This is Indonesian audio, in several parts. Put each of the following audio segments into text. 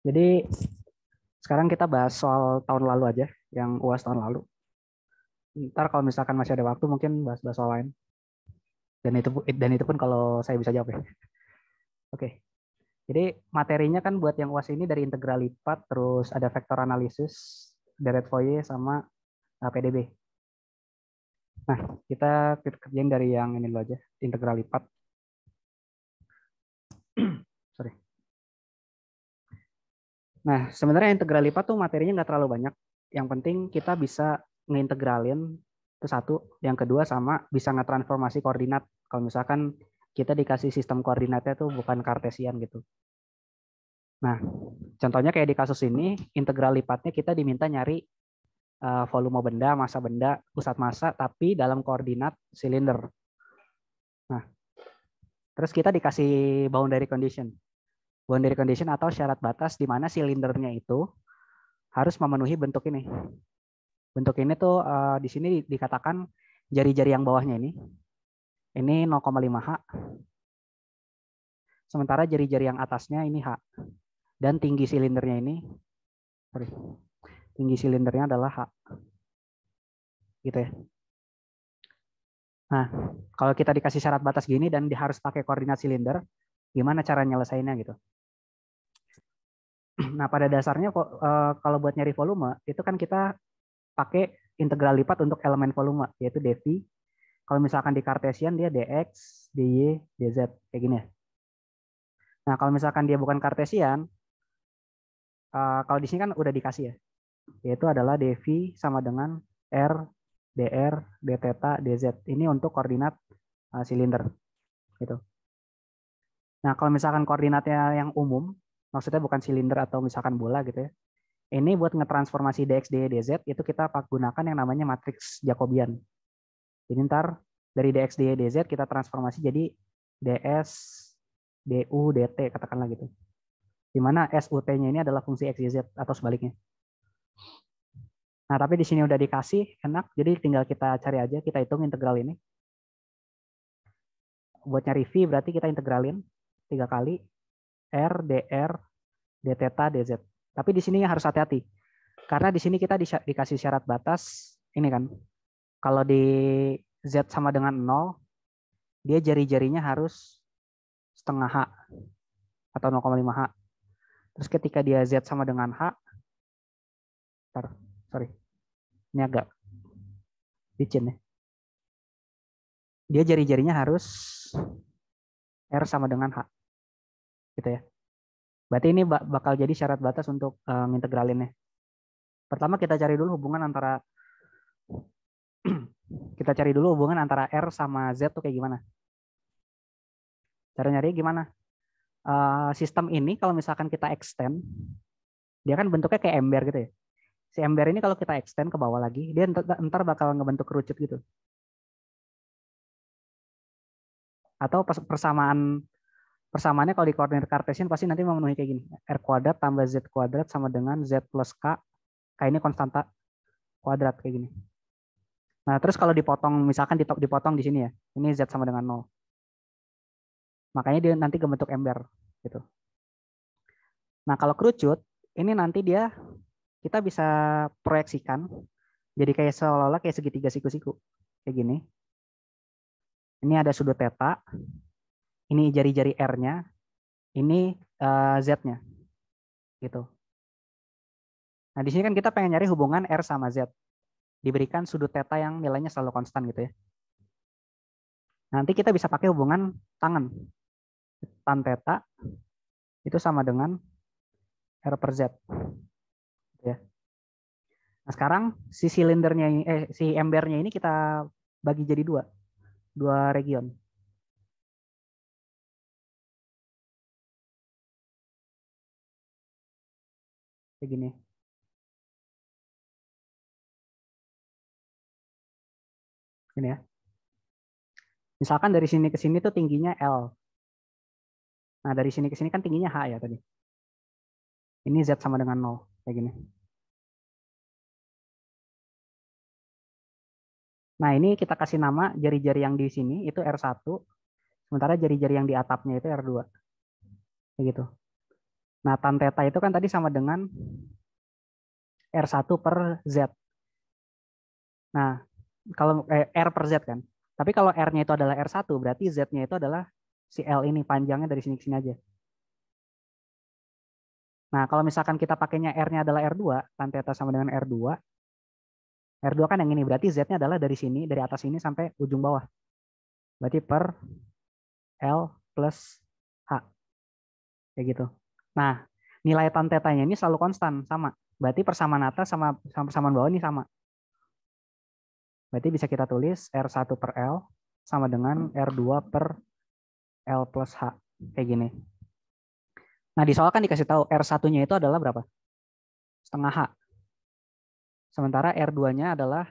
Jadi sekarang kita bahas soal tahun lalu aja, yang UAS tahun lalu. Ntar kalau misalkan masih ada waktu mungkin bahas-bahas soal lain. Dan itu dan itu pun kalau saya bisa jawab ya. Oke. Okay. Jadi materinya kan buat yang UAS ini dari integral lipat, terus ada vektor analisis, deret foyer sama eh, PDB. Nah, kita kerjain dari yang ini dulu aja, integral lipat. Nah, sebenarnya integral lipat tuh materinya nggak terlalu banyak. Yang penting kita bisa ngeintegralin itu satu. Yang kedua sama bisa ngetransformasi koordinat. Kalau misalkan kita dikasih sistem koordinatnya tuh bukan kartesian gitu. Nah, contohnya kayak di kasus ini, integral lipatnya kita diminta nyari eh, volume benda, massa benda, pusat massa, tapi dalam koordinat silinder. Nah, terus kita dikasih boundary condition boundary condition atau syarat batas di mana silindernya itu harus memenuhi bentuk ini. Bentuk ini tuh uh, di sini dikatakan jari-jari yang bawahnya ini. Ini 0,5H. Sementara jari-jari yang atasnya ini H. Dan tinggi silindernya ini sorry. Tinggi silindernya adalah H. Gitu ya. Nah, kalau kita dikasih syarat batas gini dan harus pakai koordinat silinder, gimana cara nyelesainnya gitu? Nah, pada dasarnya eh, kalau buat nyari volume, itu kan kita pakai integral lipat untuk elemen volume, yaitu dV. Kalau misalkan di Cartesian, dia dx, dy, dz, kayak gini ya. Nah, kalau misalkan dia bukan Cartesian, eh, kalau di sini kan udah dikasih ya, yaitu adalah dV sama dengan R, dr, d theta dz. Ini untuk koordinat eh, silinder. Gitu. Nah, kalau misalkan koordinatnya yang umum, maksudnya bukan silinder atau misalkan bola gitu ya. Ini buat ngetransformasi dx, dy, e, dz itu kita gunakan yang namanya matriks Jacobian. Jadi ntar dari dx, dy, e, dz kita transformasi jadi ds, du, dt katakanlah gitu. Dimana sut-nya ini adalah fungsi x, y, z atau sebaliknya. Nah tapi di sini udah dikasih enak, jadi tinggal kita cari aja kita hitung integral ini. Buat nyari v berarti kita integralin tiga kali r dr d theta dz. Tapi di sini harus hati-hati. Karena di sini kita di, dikasih syarat batas ini kan. Kalau di z sama dengan 0, dia jari-jarinya harus setengah h atau 0,5 h. Terus ketika dia z sama dengan h, ntar, sorry, ini agak licin ya. Dia jari-jarinya harus r sama dengan h, gitu ya. Berarti ini bakal jadi syarat batas untuk uh, Pertama kita cari dulu hubungan antara kita cari dulu hubungan antara R sama Z tuh kayak gimana. Cara nyari gimana? Uh, sistem ini kalau misalkan kita extend, dia kan bentuknya kayak ember gitu ya. Si ember ini kalau kita extend ke bawah lagi, dia ntar bakal ngebentuk kerucut gitu. Atau persamaan persamaannya kalau di koordinat kartesian pasti nanti memenuhi kayak gini. R kuadrat tambah Z kuadrat sama dengan Z plus K. K ini konstanta kuadrat kayak gini. Nah, terus kalau dipotong, misalkan dipotong di sini ya. Ini Z sama dengan 0. Makanya dia nanti kebentuk ember gitu. Nah, kalau kerucut, ini nanti dia kita bisa proyeksikan jadi kayak seolah-olah kayak segitiga siku-siku kayak gini. Ini ada sudut teta, ini jari-jari R-nya, ini uh, Z-nya. Gitu. Nah, di sini kan kita pengen nyari hubungan R sama Z. Diberikan sudut theta yang nilainya selalu konstan gitu ya. Nanti kita bisa pakai hubungan tangan. Tan theta itu sama dengan R per Z. Gitu ya. Nah, sekarang si silindernya eh si embernya ini kita bagi jadi dua. Dua region. kayak gini ini ya misalkan dari sini ke sini tuh tingginya L nah dari sini ke sini kan tingginya H ya tadi ini Z sama dengan 0 kayak gini Nah, ini kita kasih nama jari-jari yang di sini itu R1, sementara jari-jari yang di atapnya itu R2. Kayak gitu. Nah, tan teta itu kan tadi sama dengan R1 per Z. Nah, kalau eh, R per Z kan. Tapi kalau R-nya itu adalah R1, berarti Z-nya itu adalah si L ini, panjangnya dari sini ke sini aja. Nah, kalau misalkan kita pakainya R-nya adalah R2, tan teta sama dengan R2. R2 kan yang ini, berarti Z-nya adalah dari sini, dari atas ini sampai ujung bawah. Berarti per L plus H. Kayak gitu. Nah, nilai tan tetanya ini selalu konstan, sama. Berarti persamaan atas sama, sama persamaan bawah ini sama. Berarti bisa kita tulis R1 per L sama dengan R2 per L plus H. Kayak gini. Nah, di soal kan dikasih tahu R1-nya itu adalah berapa? Setengah H. Sementara R2-nya adalah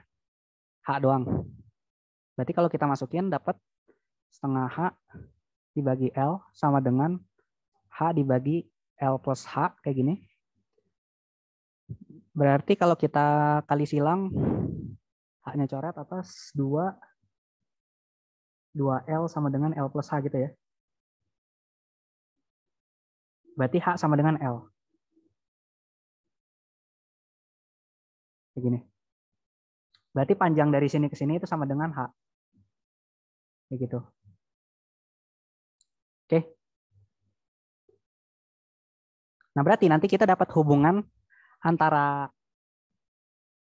H doang. Berarti kalau kita masukin dapat setengah H dibagi L sama dengan H dibagi L plus H kayak gini. Berarti kalau kita kali silang, H-nya coret atas 2, 2L sama dengan L plus H gitu ya. Berarti H sama dengan L. Kayak gini. Berarti panjang dari sini ke sini itu sama dengan H. Kayak gitu. Oke. Okay. Nah, berarti nanti kita dapat hubungan antara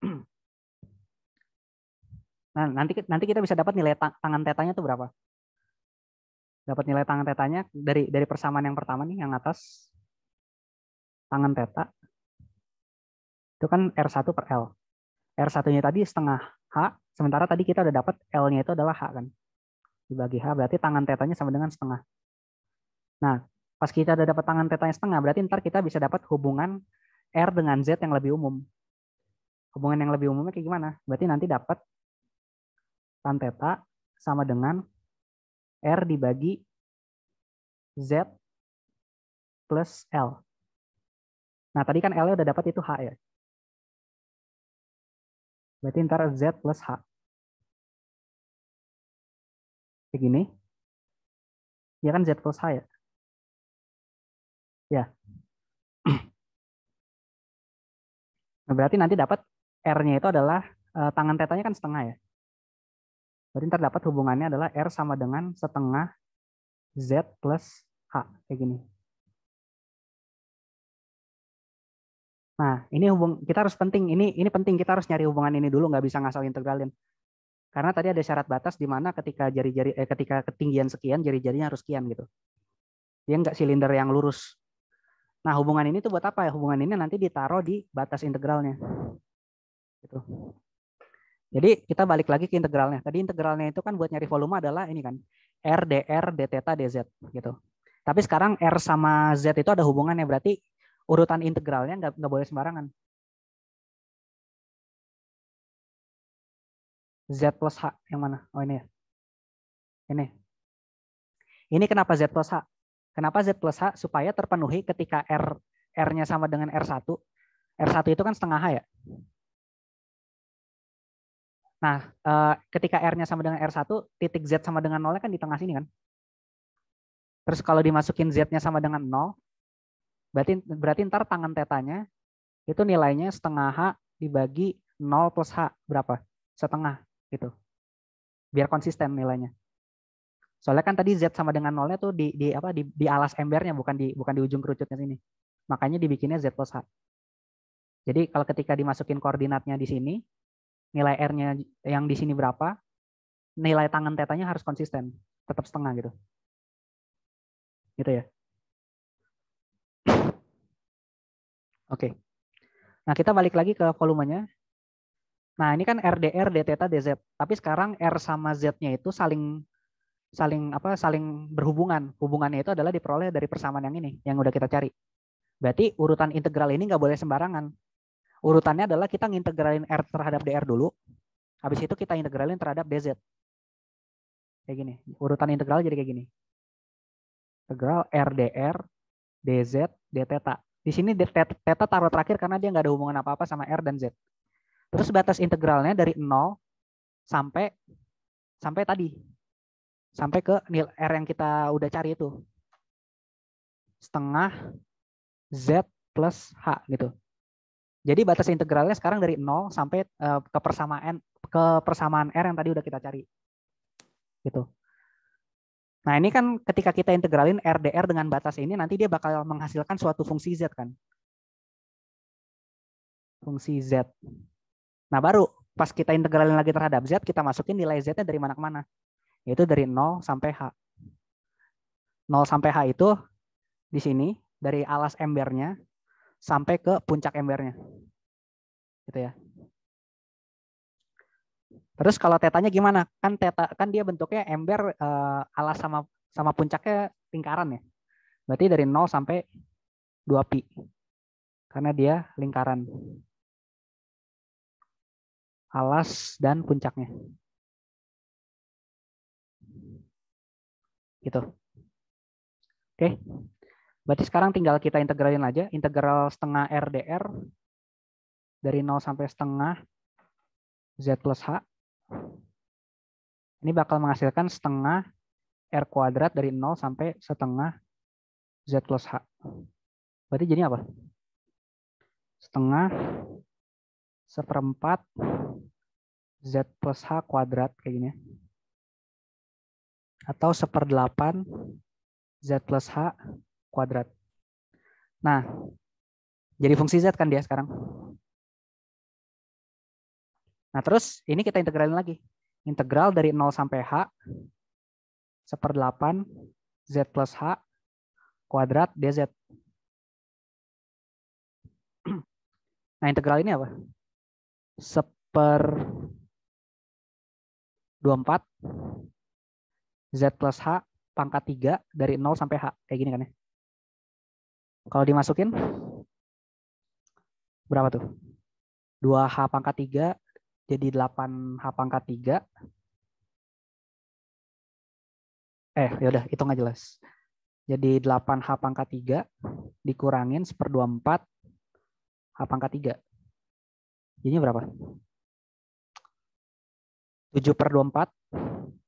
Nah, nanti nanti kita bisa dapat nilai tangan tetanya itu berapa? Dapat nilai tangan tetanya dari dari persamaan yang pertama nih yang atas tangan teta itu kan R1 per L. R1-nya tadi setengah H, sementara tadi kita udah dapat L-nya itu adalah H kan. Dibagi H berarti tangan tetanya sama dengan setengah. Nah, Pas kita udah dapat tangan tetanya setengah, berarti ntar kita bisa dapat hubungan R dengan Z yang lebih umum. Hubungan yang lebih umumnya kayak gimana? Berarti nanti dapat tan teta sama dengan R dibagi Z plus L. Nah, tadi kan l udah dapat itu H ya. Berarti ntar Z plus H. Kayak gini. Ya kan Z plus H ya. Nah, berarti nanti dapat R-nya itu adalah eh, tangan tetanya kan setengah ya. Berarti terdapat dapat hubungannya adalah R sama dengan setengah Z plus H. Kayak gini. Nah, ini hubung kita harus penting. Ini ini penting kita harus nyari hubungan ini dulu, nggak bisa ngasal integralin. Karena tadi ada syarat batas di mana ketika jari-jari eh, ketika ketinggian sekian, jari-jarinya harus sekian gitu. Dia nggak silinder yang lurus. Nah, hubungan ini tuh buat apa ya? Hubungan ini nanti ditaruh di batas integralnya. Gitu. Jadi kita balik lagi ke integralnya. Tadi integralnya itu kan buat nyari volume adalah ini kan R dr d theta dz gitu. Tapi sekarang R sama Z itu ada hubungannya berarti urutan integralnya nggak nggak boleh sembarangan. Z plus H yang mana? Oh ini ya. Ini. Ini kenapa Z plus H? Kenapa Z plus H? Supaya terpenuhi ketika R R-nya sama dengan R1. R1 itu kan setengah H ya. Nah, eh, ketika R-nya sama dengan R1, titik Z sama dengan 0 kan di tengah sini kan. Terus kalau dimasukin Z-nya sama dengan 0, berarti, berarti ntar tangan tetanya itu nilainya setengah H dibagi 0 plus H berapa? Setengah gitu. Biar konsisten nilainya. Soalnya kan tadi Z sama dengan nolnya tuh di, di apa di, di alas embernya bukan di bukan di ujung kerucutnya sini. Makanya dibikinnya Z plus H. Jadi kalau ketika dimasukin koordinatnya di sini, nilai R-nya yang di sini berapa, nilai tangan tetanya harus konsisten, tetap setengah gitu. Gitu ya. Oke. Okay. Nah, kita balik lagi ke volumenya. Nah, ini kan RDR, D theta, DZ. Tapi sekarang R sama Z-nya itu saling saling apa saling berhubungan. Hubungannya itu adalah diperoleh dari persamaan yang ini yang udah kita cari. Berarti urutan integral ini nggak boleh sembarangan. Urutannya adalah kita ngintegralin R terhadap DR dulu. Habis itu kita integralin terhadap DZ. Kayak gini. Urutan integral jadi kayak gini. Integral R DR DZ theta Di sini theta taruh terakhir karena dia nggak ada hubungan apa-apa sama R dan Z. Terus batas integralnya dari 0 sampai sampai tadi sampai ke nil R yang kita udah cari itu. Setengah Z plus H gitu. Jadi batas integralnya sekarang dari 0 sampai eh, ke persamaan ke persamaan R yang tadi udah kita cari. Gitu. Nah, ini kan ketika kita integralin RDR dengan batas ini nanti dia bakal menghasilkan suatu fungsi Z kan. Fungsi Z. Nah, baru pas kita integralin lagi terhadap Z, kita masukin nilai Z-nya dari mana ke mana yaitu dari 0 sampai H. 0 sampai H itu di sini dari alas embernya sampai ke puncak embernya. Gitu ya. Terus kalau tetanya gimana? Kan teta kan dia bentuknya ember eh, alas sama sama puncaknya lingkaran ya. Berarti dari 0 sampai 2 pi. Karena dia lingkaran. Alas dan puncaknya. Gitu. Oke. Berarti sekarang tinggal kita integralin aja. Integral setengah RDR dari 0 sampai setengah Z plus H. Ini bakal menghasilkan setengah R kuadrat dari 0 sampai setengah Z plus H. Berarti jadi apa? Setengah seperempat Z plus H kuadrat kayak gini ya atau seperdelapan Z plus H kuadrat. Nah, jadi fungsi Z kan dia sekarang. Nah, terus ini kita integralin lagi. Integral dari 0 sampai H, seperdelapan Z plus H kuadrat DZ. Nah, integral ini apa? Seper 24 Z plus H pangkat 3 dari 0 sampai H. Kayak gini kan ya. Kalau dimasukin, berapa tuh? 2H pangkat 3 jadi 8H pangkat 3. Eh, yaudah, itu nggak jelas. Jadi 8H pangkat 3 dikurangin 1 per 24 H pangkat 3. Eh, ya Jadinya berapa? 7 per 24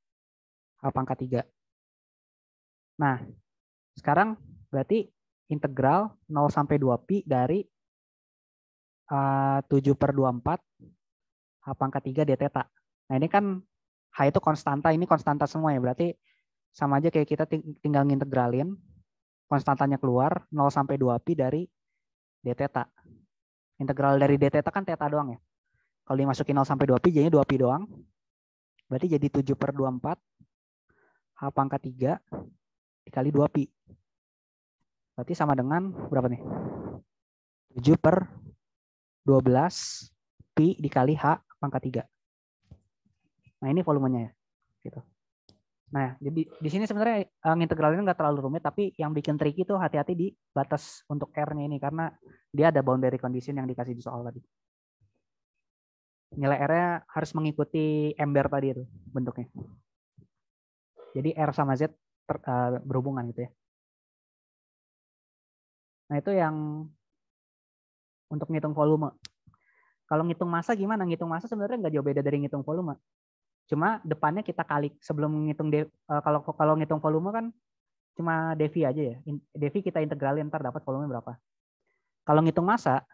A pangkat 3. Nah, sekarang berarti integral 0 sampai 2pi dari eh, uh, 7 per 24 h pangkat 3 d teta. Nah ini kan H itu konstanta, ini konstanta semua ya. Berarti sama aja kayak kita tinggal ngintegralin, konstantanya keluar 0 sampai 2pi dari d teta. Integral dari d teta kan teta doang ya. Kalau dimasukin 0 sampai 2pi jadinya 2pi doang. Berarti jadi 7 per 24 H pangkat 3 dikali 2Pi. Berarti sama dengan berapa nih? 7 per 12 Pi dikali H pangkat 3. Nah ini volumenya ya. Gitu. Nah jadi di sini sebenarnya eh, integralnya nggak terlalu rumit, tapi yang bikin tricky itu hati-hati di batas untuk R-nya ini, karena dia ada boundary condition yang dikasih di soal tadi. Nilai R-nya harus mengikuti ember tadi itu bentuknya. Jadi R sama Z ter, uh, berhubungan gitu ya. Nah itu yang untuk ngitung volume. Kalau ngitung masa gimana? Ngitung masa sebenarnya nggak jauh beda dari ngitung volume. Cuma depannya kita kali sebelum ngitung de, uh, kalau kalau ngitung volume kan cuma devi aja ya. Devi kita integralin ntar dapat volume berapa. Kalau ngitung masa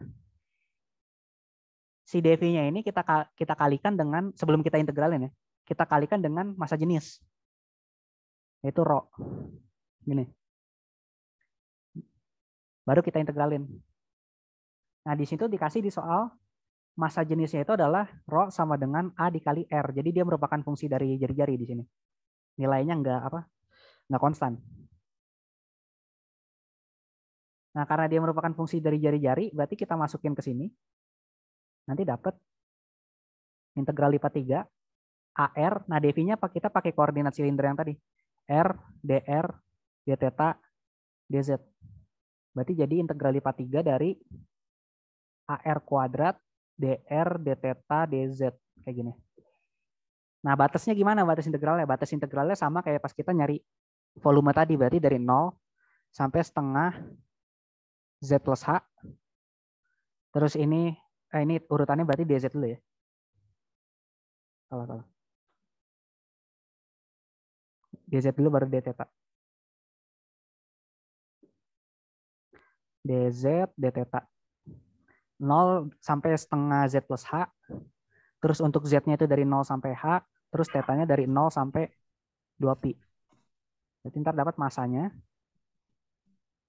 si devi-nya ini kita kita kalikan dengan sebelum kita integralin ya. Kita kalikan dengan masa jenis yaitu ro. Gini. Baru kita integralin. Nah, di situ dikasih di soal masa jenisnya itu adalah ro sama dengan A dikali R. Jadi dia merupakan fungsi dari jari-jari di sini. Nilainya enggak apa? Enggak konstan. Nah, karena dia merupakan fungsi dari jari-jari, berarti kita masukin ke sini. Nanti dapat integral lipat 3 AR. Nah, devinya Kita pakai koordinat silinder yang tadi. R, DR, D theta, DZ. Berarti jadi integral lipat 3 dari AR kuadrat, DR, D theta, DZ. Kayak gini. Nah, batasnya gimana batas integralnya? Batas integralnya sama kayak pas kita nyari volume tadi. Berarti dari 0 sampai setengah Z plus H. Terus ini, eh, ini urutannya berarti DZ dulu ya. Kalau-kalau. DZ dulu baru DT, Pak. DZ, DT, Pak. 0 sampai setengah Z plus H. Terus untuk Z-nya itu dari 0 sampai H. Terus tetanya dari 0 sampai 2Pi. Jadi ntar dapat masanya.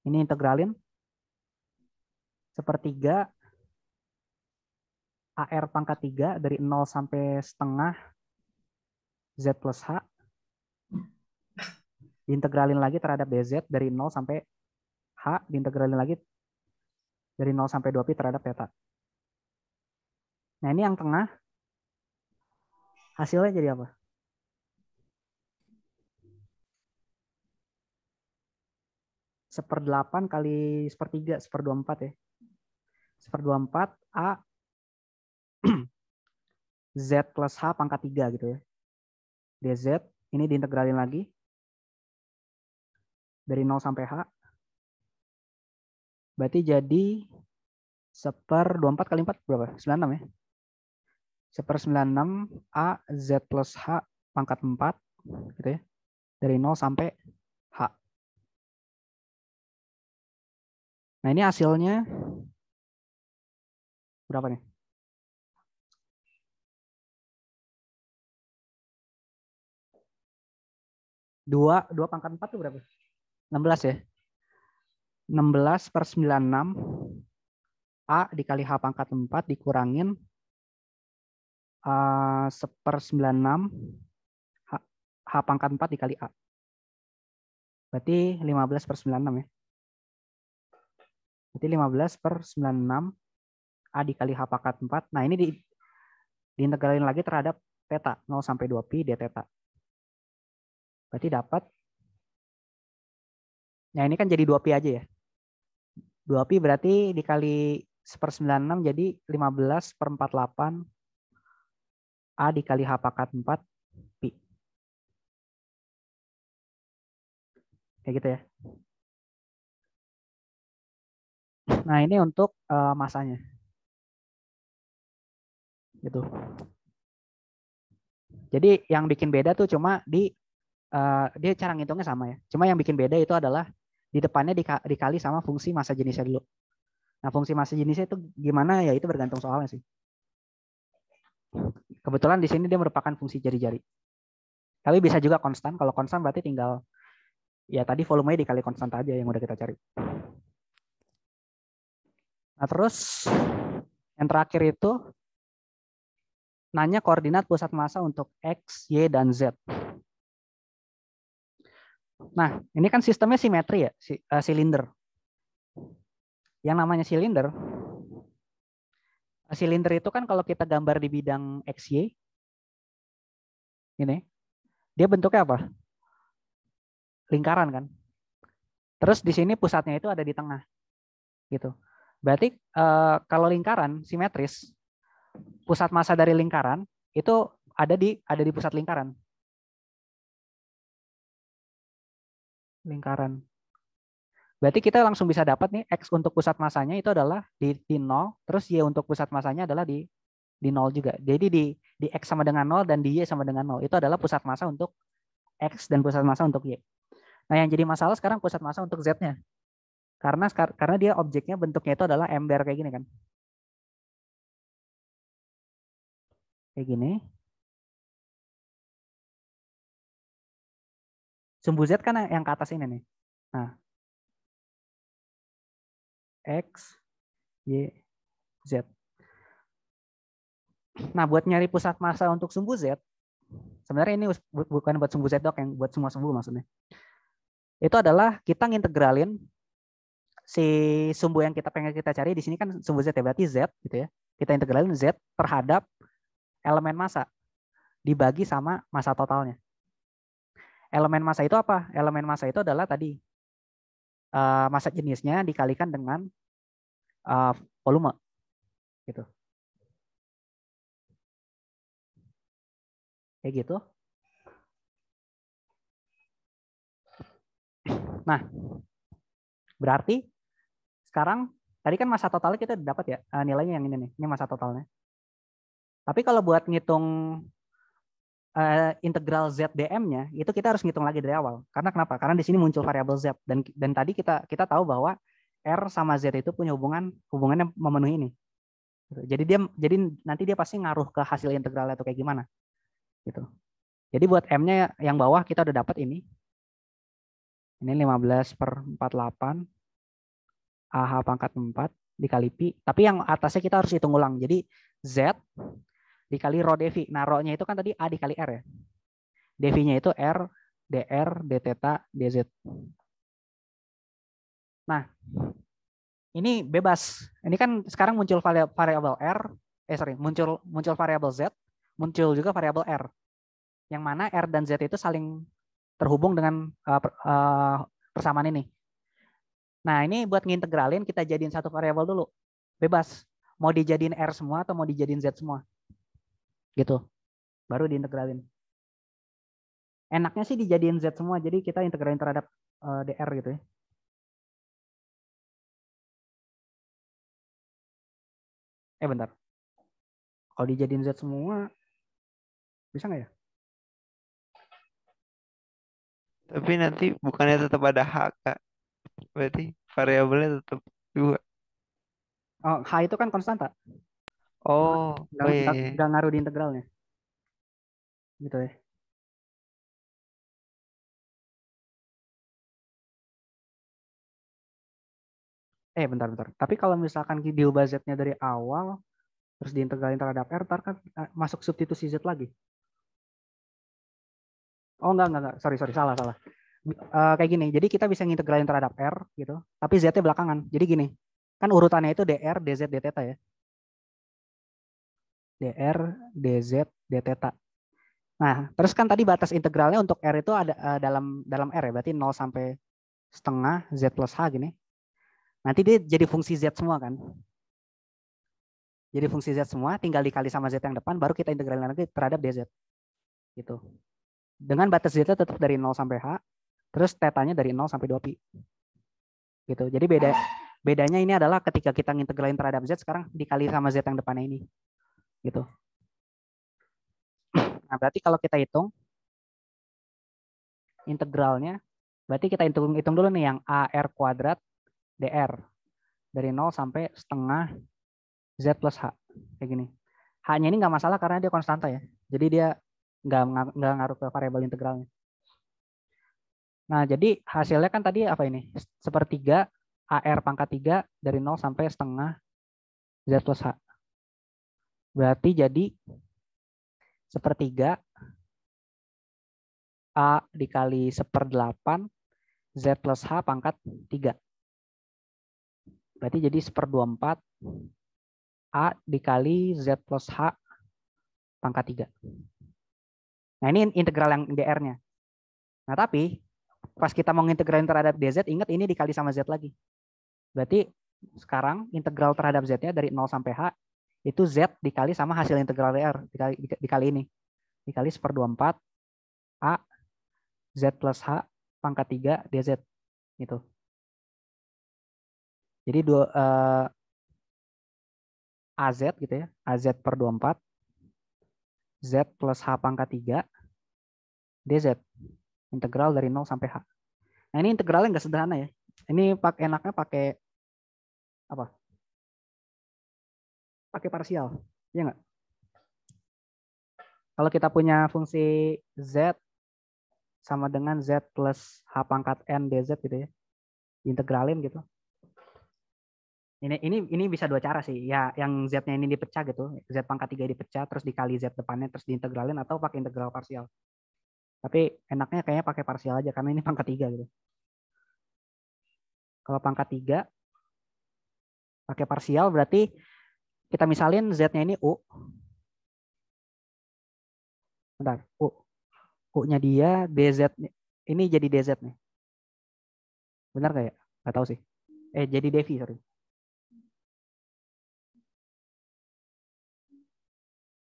Ini integralin. Sepertiga AR pangkat 3 dari 0 sampai setengah Z plus H diintegralin lagi terhadap dz dari 0 sampai h diintegralin lagi dari 0 sampai 2 pi terhadap theta. Nah ini yang tengah hasilnya jadi apa? 8 kali sepertiga, seper 24 ya. Seper 24, A Z plus H pangkat 3 gitu ya. DZ, ini diintegralin lagi dari 0 sampai H. Berarti jadi 1 per 24 kali 4 berapa? 96 ya. 1 per 96 A Z plus H pangkat 4 gitu ya. Dari 0 sampai H. Nah ini hasilnya berapa nih? Dua, dua pangkat empat itu berapa? 16 ya. 16 per 96 A dikali H pangkat 4 dikurangin A per 96 H, H pangkat 4 dikali A. Berarti 15 per 96 ya. Berarti 15 per 96 A dikali H pangkat 4. Nah ini di, diintegralin lagi terhadap teta 0 sampai 2pi d teta. Berarti dapat Nah ini kan jadi 2P aja ya. 2P berarti dikali 1 per 96 jadi 15 per 48 A dikali H pakat 4 Pi. Kayak gitu ya. Nah ini untuk uh, masanya. Gitu. Jadi yang bikin beda tuh cuma di uh, dia cara ngitungnya sama ya. Cuma yang bikin beda itu adalah di depannya dikali sama fungsi masa jenisnya dulu. Nah, fungsi masa jenisnya itu gimana ya itu bergantung soalnya sih. Kebetulan di sini dia merupakan fungsi jari-jari. Tapi bisa juga konstan. Kalau konstan berarti tinggal ya tadi volumenya dikali konstan aja yang udah kita cari. Nah, terus yang terakhir itu nanya koordinat pusat massa untuk X, Y, dan Z. Nah, ini kan sistemnya simetri ya, si, uh, silinder. Yang namanya silinder, eh, silinder itu kan kalau kita gambar di bidang XY, ini, dia bentuknya apa? Lingkaran kan? Terus di sini pusatnya itu ada di tengah. Gitu. Berarti uh, kalau lingkaran simetris, pusat massa dari lingkaran itu ada di ada di pusat lingkaran. lingkaran. Berarti kita langsung bisa dapat nih X untuk pusat masanya itu adalah di, di 0, terus Y untuk pusat masanya adalah di di 0 juga. Jadi di di X sama dengan 0 dan di Y sama dengan 0. Itu adalah pusat massa untuk X dan pusat massa untuk Y. Nah yang jadi masalah sekarang pusat massa untuk Z-nya. Karena karena dia objeknya bentuknya itu adalah ember kayak gini kan. Kayak gini. Sumbu Z kan yang ke atas ini nih. Nah. X, Y, Z. Nah, buat nyari pusat massa untuk sumbu Z, sebenarnya ini bukan buat sumbu Z dok, yang buat semua sumbu maksudnya. Itu adalah kita ngintegralin si sumbu yang kita pengen kita cari di sini kan sumbu Z ya, berarti Z gitu ya. Kita integralin Z terhadap elemen massa dibagi sama massa totalnya elemen masa itu apa? Elemen masa itu adalah tadi uh, massa jenisnya dikalikan dengan uh, volume. Gitu. Kayak gitu. Nah, berarti sekarang tadi kan masa totalnya kita dapat ya eh, nilainya yang ini nih, ini masa totalnya. Tapi kalau buat ngitung uh, integral ZDM-nya itu kita harus ngitung lagi dari awal. Karena kenapa? Karena di sini muncul variabel Z dan dan tadi kita kita tahu bahwa R sama Z itu punya hubungan hubungannya memenuhi ini. Gitu. Jadi dia jadi nanti dia pasti ngaruh ke hasil integralnya atau kayak gimana. Gitu. Jadi buat M-nya yang bawah kita udah dapat ini. Ini 15 per 48 AH pangkat 4 dikali Pi. Tapi yang atasnya kita harus hitung ulang. Jadi Z dikali rho dv. Nah, rho-nya itu kan tadi A dikali R ya. dv-nya itu R, dr, d theta dz. Nah, ini bebas. Ini kan sekarang muncul variabel R, eh sorry, muncul muncul variabel Z, muncul juga variabel R. Yang mana R dan Z itu saling terhubung dengan uh, uh, persamaan ini. Nah, ini buat ngintegralin kita jadiin satu variabel dulu. Bebas. Mau dijadiin R semua atau mau dijadiin Z semua gitu baru diintegralin enaknya sih dijadiin z semua jadi kita integralin terhadap uh, eh, dr gitu ya eh bentar kalau dijadiin z semua bisa nggak ya tapi nanti bukannya tetap ada h kak berarti variabelnya tetap dua oh h itu kan konstanta Oh, nggak oh, iya, iya, Gak ngaruh di integralnya. Gitu ya. Eh, bentar, bentar. Tapi kalau misalkan diubah Z-nya dari awal, terus diintegralin terhadap R, ntar kan eh, masuk substitusi Z lagi. Oh, enggak, enggak, enggak. Sorry, sorry. Salah, salah. Uh, kayak gini. Jadi kita bisa ngintegralin terhadap R, gitu. Tapi Z-nya belakangan. Jadi gini. Kan urutannya itu DR, DZ, DTT ya dr dz DTT. Nah, terus kan tadi batas integralnya untuk r itu ada uh, dalam dalam r ya, berarti 0 sampai setengah z plus h gini. Nanti dia jadi fungsi z semua kan. Jadi fungsi z semua, tinggal dikali sama z yang depan, baru kita integralin lagi terhadap dz. Gitu. Dengan batas z tetap dari 0 sampai h, terus tetanya dari 0 sampai 2pi. Gitu. Jadi beda bedanya ini adalah ketika kita ngintegralin terhadap z sekarang dikali sama z yang depannya ini gitu. Nah, berarti kalau kita hitung integralnya, berarti kita hitung, hitung dulu nih yang AR kuadrat DR dari 0 sampai setengah Z plus H. Kayak gini. H-nya ini nggak masalah karena dia konstanta ya. Jadi dia nggak, ngaruh ke variabel integralnya. Nah, jadi hasilnya kan tadi apa ini? Sepertiga AR pangkat 3 dari 0 sampai setengah Z plus H. Berarti jadi sepertiga A dikali seperdelapan Z plus H pangkat tiga Berarti jadi seperdua-empat A dikali Z plus H pangkat tiga Nah ini integral yang DR-nya. Nah tapi pas kita mau integralin terhadap DZ, ingat ini dikali sama Z lagi. Berarti sekarang integral terhadap Z-nya dari 0 sampai H itu Z dikali sama hasil integral DR dikali, dikali ini. Dikali seper 24 A Z plus H pangkat 3 DZ. Gitu. Jadi dua, eh, AZ gitu ya. AZ per 24 Z plus H pangkat 3 DZ. Integral dari 0 sampai H. Nah ini integralnya nggak sederhana ya. Ini pak enaknya pakai apa? pakai parsial, ya nggak? Kalau kita punya fungsi Z sama dengan Z plus H pangkat N DZ gitu ya, integralin gitu. Ini ini ini bisa dua cara sih. Ya yang Z-nya ini dipecah gitu, Z pangkat 3 dipecah terus dikali Z depannya terus diintegralin atau pakai integral parsial. Tapi enaknya kayaknya pakai parsial aja karena ini pangkat 3 gitu. Kalau pangkat 3 pakai parsial berarti kita misalin Z-nya ini U. Bentar, U. U-nya dia, DZ. Ini jadi DZ nih. Benar nggak ya? Gak tahu sih. Eh, jadi Devi, sorry.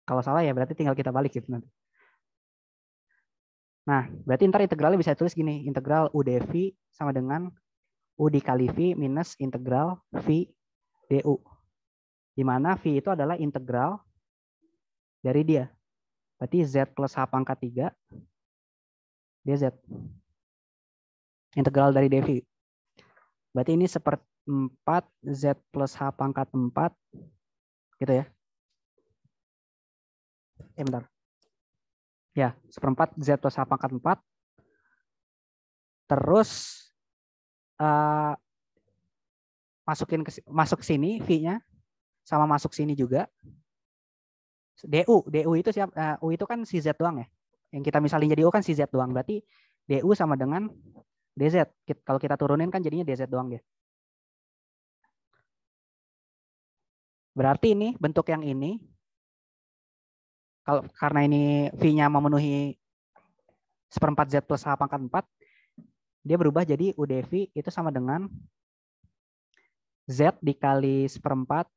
Kalau salah ya berarti tinggal kita balik gitu nanti. Nah, berarti ntar integralnya bisa tulis gini. Integral U dV sama dengan U dikali V minus integral V DU. Di mana V itu adalah integral dari dia. Berarti Z plus H pangkat 3 DZ. Integral dari DV. Berarti ini seperti 4 Z plus H pangkat 4. Gitu ya. Eh bentar. Ya, seperempat Z plus H pangkat 4. Terus uh, masukin ke, masuk sini V-nya sama masuk sini juga. DU, DU itu siap uh, U itu kan si Z doang ya. Yang kita misalnya jadi U kan si Z doang. Berarti DU sama dengan DZ. Kalau kita turunin kan jadinya DZ doang dia. Ya? Berarti ini bentuk yang ini kalau karena ini V-nya memenuhi seperempat Z plus H pangkat 4, dia berubah jadi UDV itu sama dengan Z dikali seperempat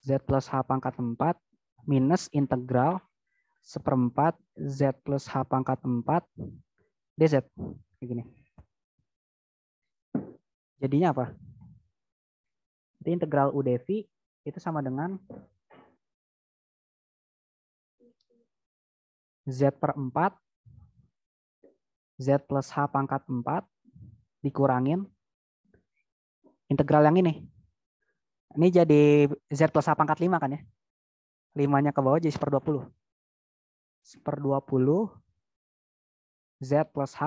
Z plus H pangkat 4 minus integral seperempat Z plus H pangkat 4 DZ. Kayak gini. Jadinya apa? Jadi integral UDV itu sama dengan Z per 4 Z plus H pangkat 4 dikurangin integral yang ini ini jadi Z plus A pangkat 5 kan ya? 5-nya ke bawah jadi 1 per 20. 1 per 20 Z plus H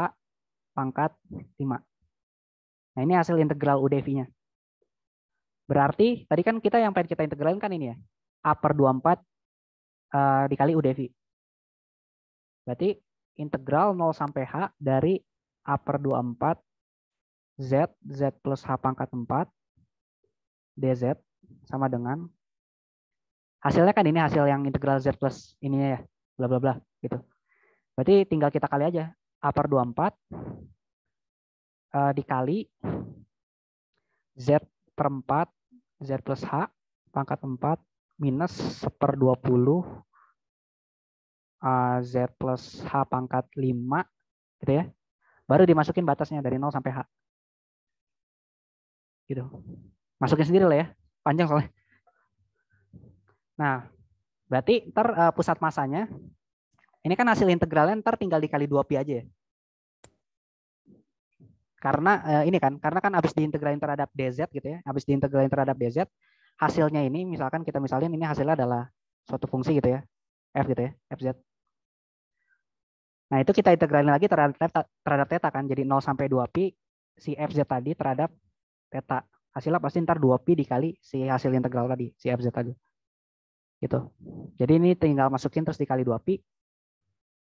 pangkat 5. Nah ini hasil integral UDV-nya. Berarti tadi kan kita yang pengen kita integralin kan ini ya. A per 24 uh, eh, dikali UDV. Berarti integral 0 sampai H dari A per 24 Z, Z plus H pangkat 4 DZ sama dengan hasilnya kan ini hasil yang integral Z plus ininya ya, bla bla bla gitu. Berarti tinggal kita kali aja A per 24 uh, eh, dikali Z per 4 Z plus H pangkat 4 minus 1 per 20 uh, eh, Z plus H pangkat 5 gitu ya. Baru dimasukin batasnya dari 0 sampai H. Gitu. Masukin sendiri lah ya. Panjang soalnya. Nah, berarti ter uh, eh, pusat masanya, ini kan hasil integralnya ntar tinggal dikali 2pi aja ya. Karena uh, ini kan, karena kan habis diintegralin terhadap dz gitu ya, habis diintegralin terhadap dz, hasilnya ini misalkan kita misalnya ini hasilnya adalah suatu fungsi gitu ya, f gitu ya, fz. Nah itu kita integralin lagi terhadap terhadap teta kan, jadi 0 sampai 2 pi si fz tadi terhadap teta hasilnya pasti ntar 2P dikali si hasil integral tadi, si FZ tadi. Gitu. Jadi ini tinggal masukin terus dikali 2P.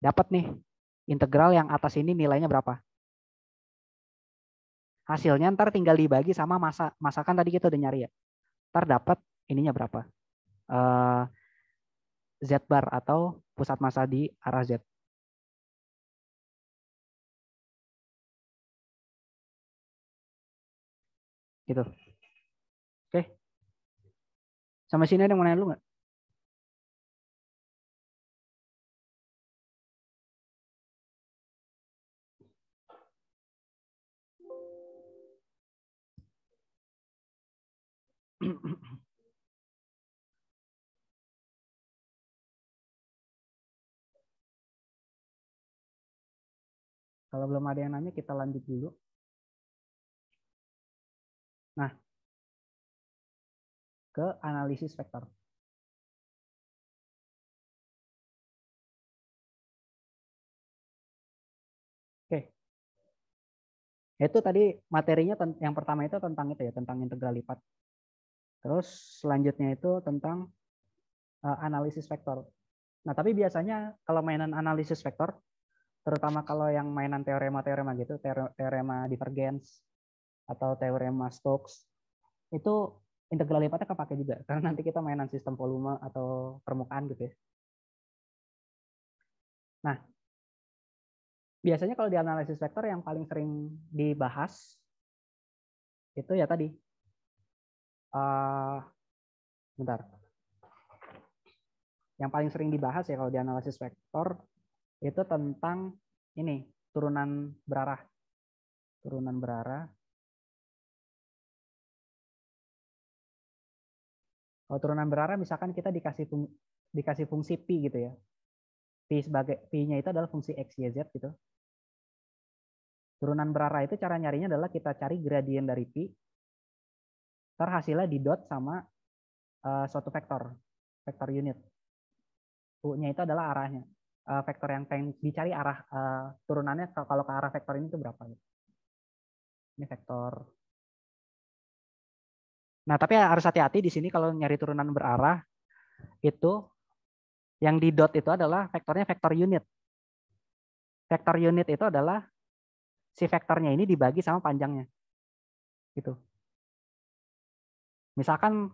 Dapat nih integral yang atas ini nilainya berapa. Hasilnya ntar tinggal dibagi sama masa masakan tadi kita udah nyari ya. Ntar dapat ininya berapa. Uh, Z bar atau pusat masa di arah Z. Gitu. Oke. Okay. Sama sini ada yang mau nanya lu nggak? Kalau belum ada yang nanya, kita lanjut dulu. Nah, ke analisis vektor. oke itu tadi materinya yang pertama itu tentang itu ya tentang integral lipat terus selanjutnya itu tentang eh, analisis vektor nah tapi biasanya kalau mainan analisis vektor terutama kalau yang mainan teorema-teorema gitu teorema divergence, atau teorema Stokes itu integral lipatnya kepake juga karena nanti kita mainan sistem volume atau permukaan gitu ya. Nah, biasanya kalau di analisis vektor yang paling sering dibahas itu ya tadi. Uh, bentar. Yang paling sering dibahas ya kalau di analisis vektor itu tentang ini, turunan berarah. Turunan berarah turunan berarah misalkan kita dikasih fung, dikasih fungsi pi gitu ya. Pi sebagai pi-nya itu adalah fungsi x y z gitu. Turunan berarah itu cara nyarinya adalah kita cari gradien dari pi. Ntar di dot sama uh, suatu vektor, vektor unit. U-nya itu adalah arahnya. Uh, vektor yang pengen dicari arah uh, turunannya kalau ke arah vektor ini itu berapa? Gitu. Ini vektor Nah, tapi harus hati-hati di sini kalau nyari turunan berarah itu yang di dot itu adalah vektornya vektor unit. Vektor unit itu adalah si vektornya ini dibagi sama panjangnya. Gitu. Misalkan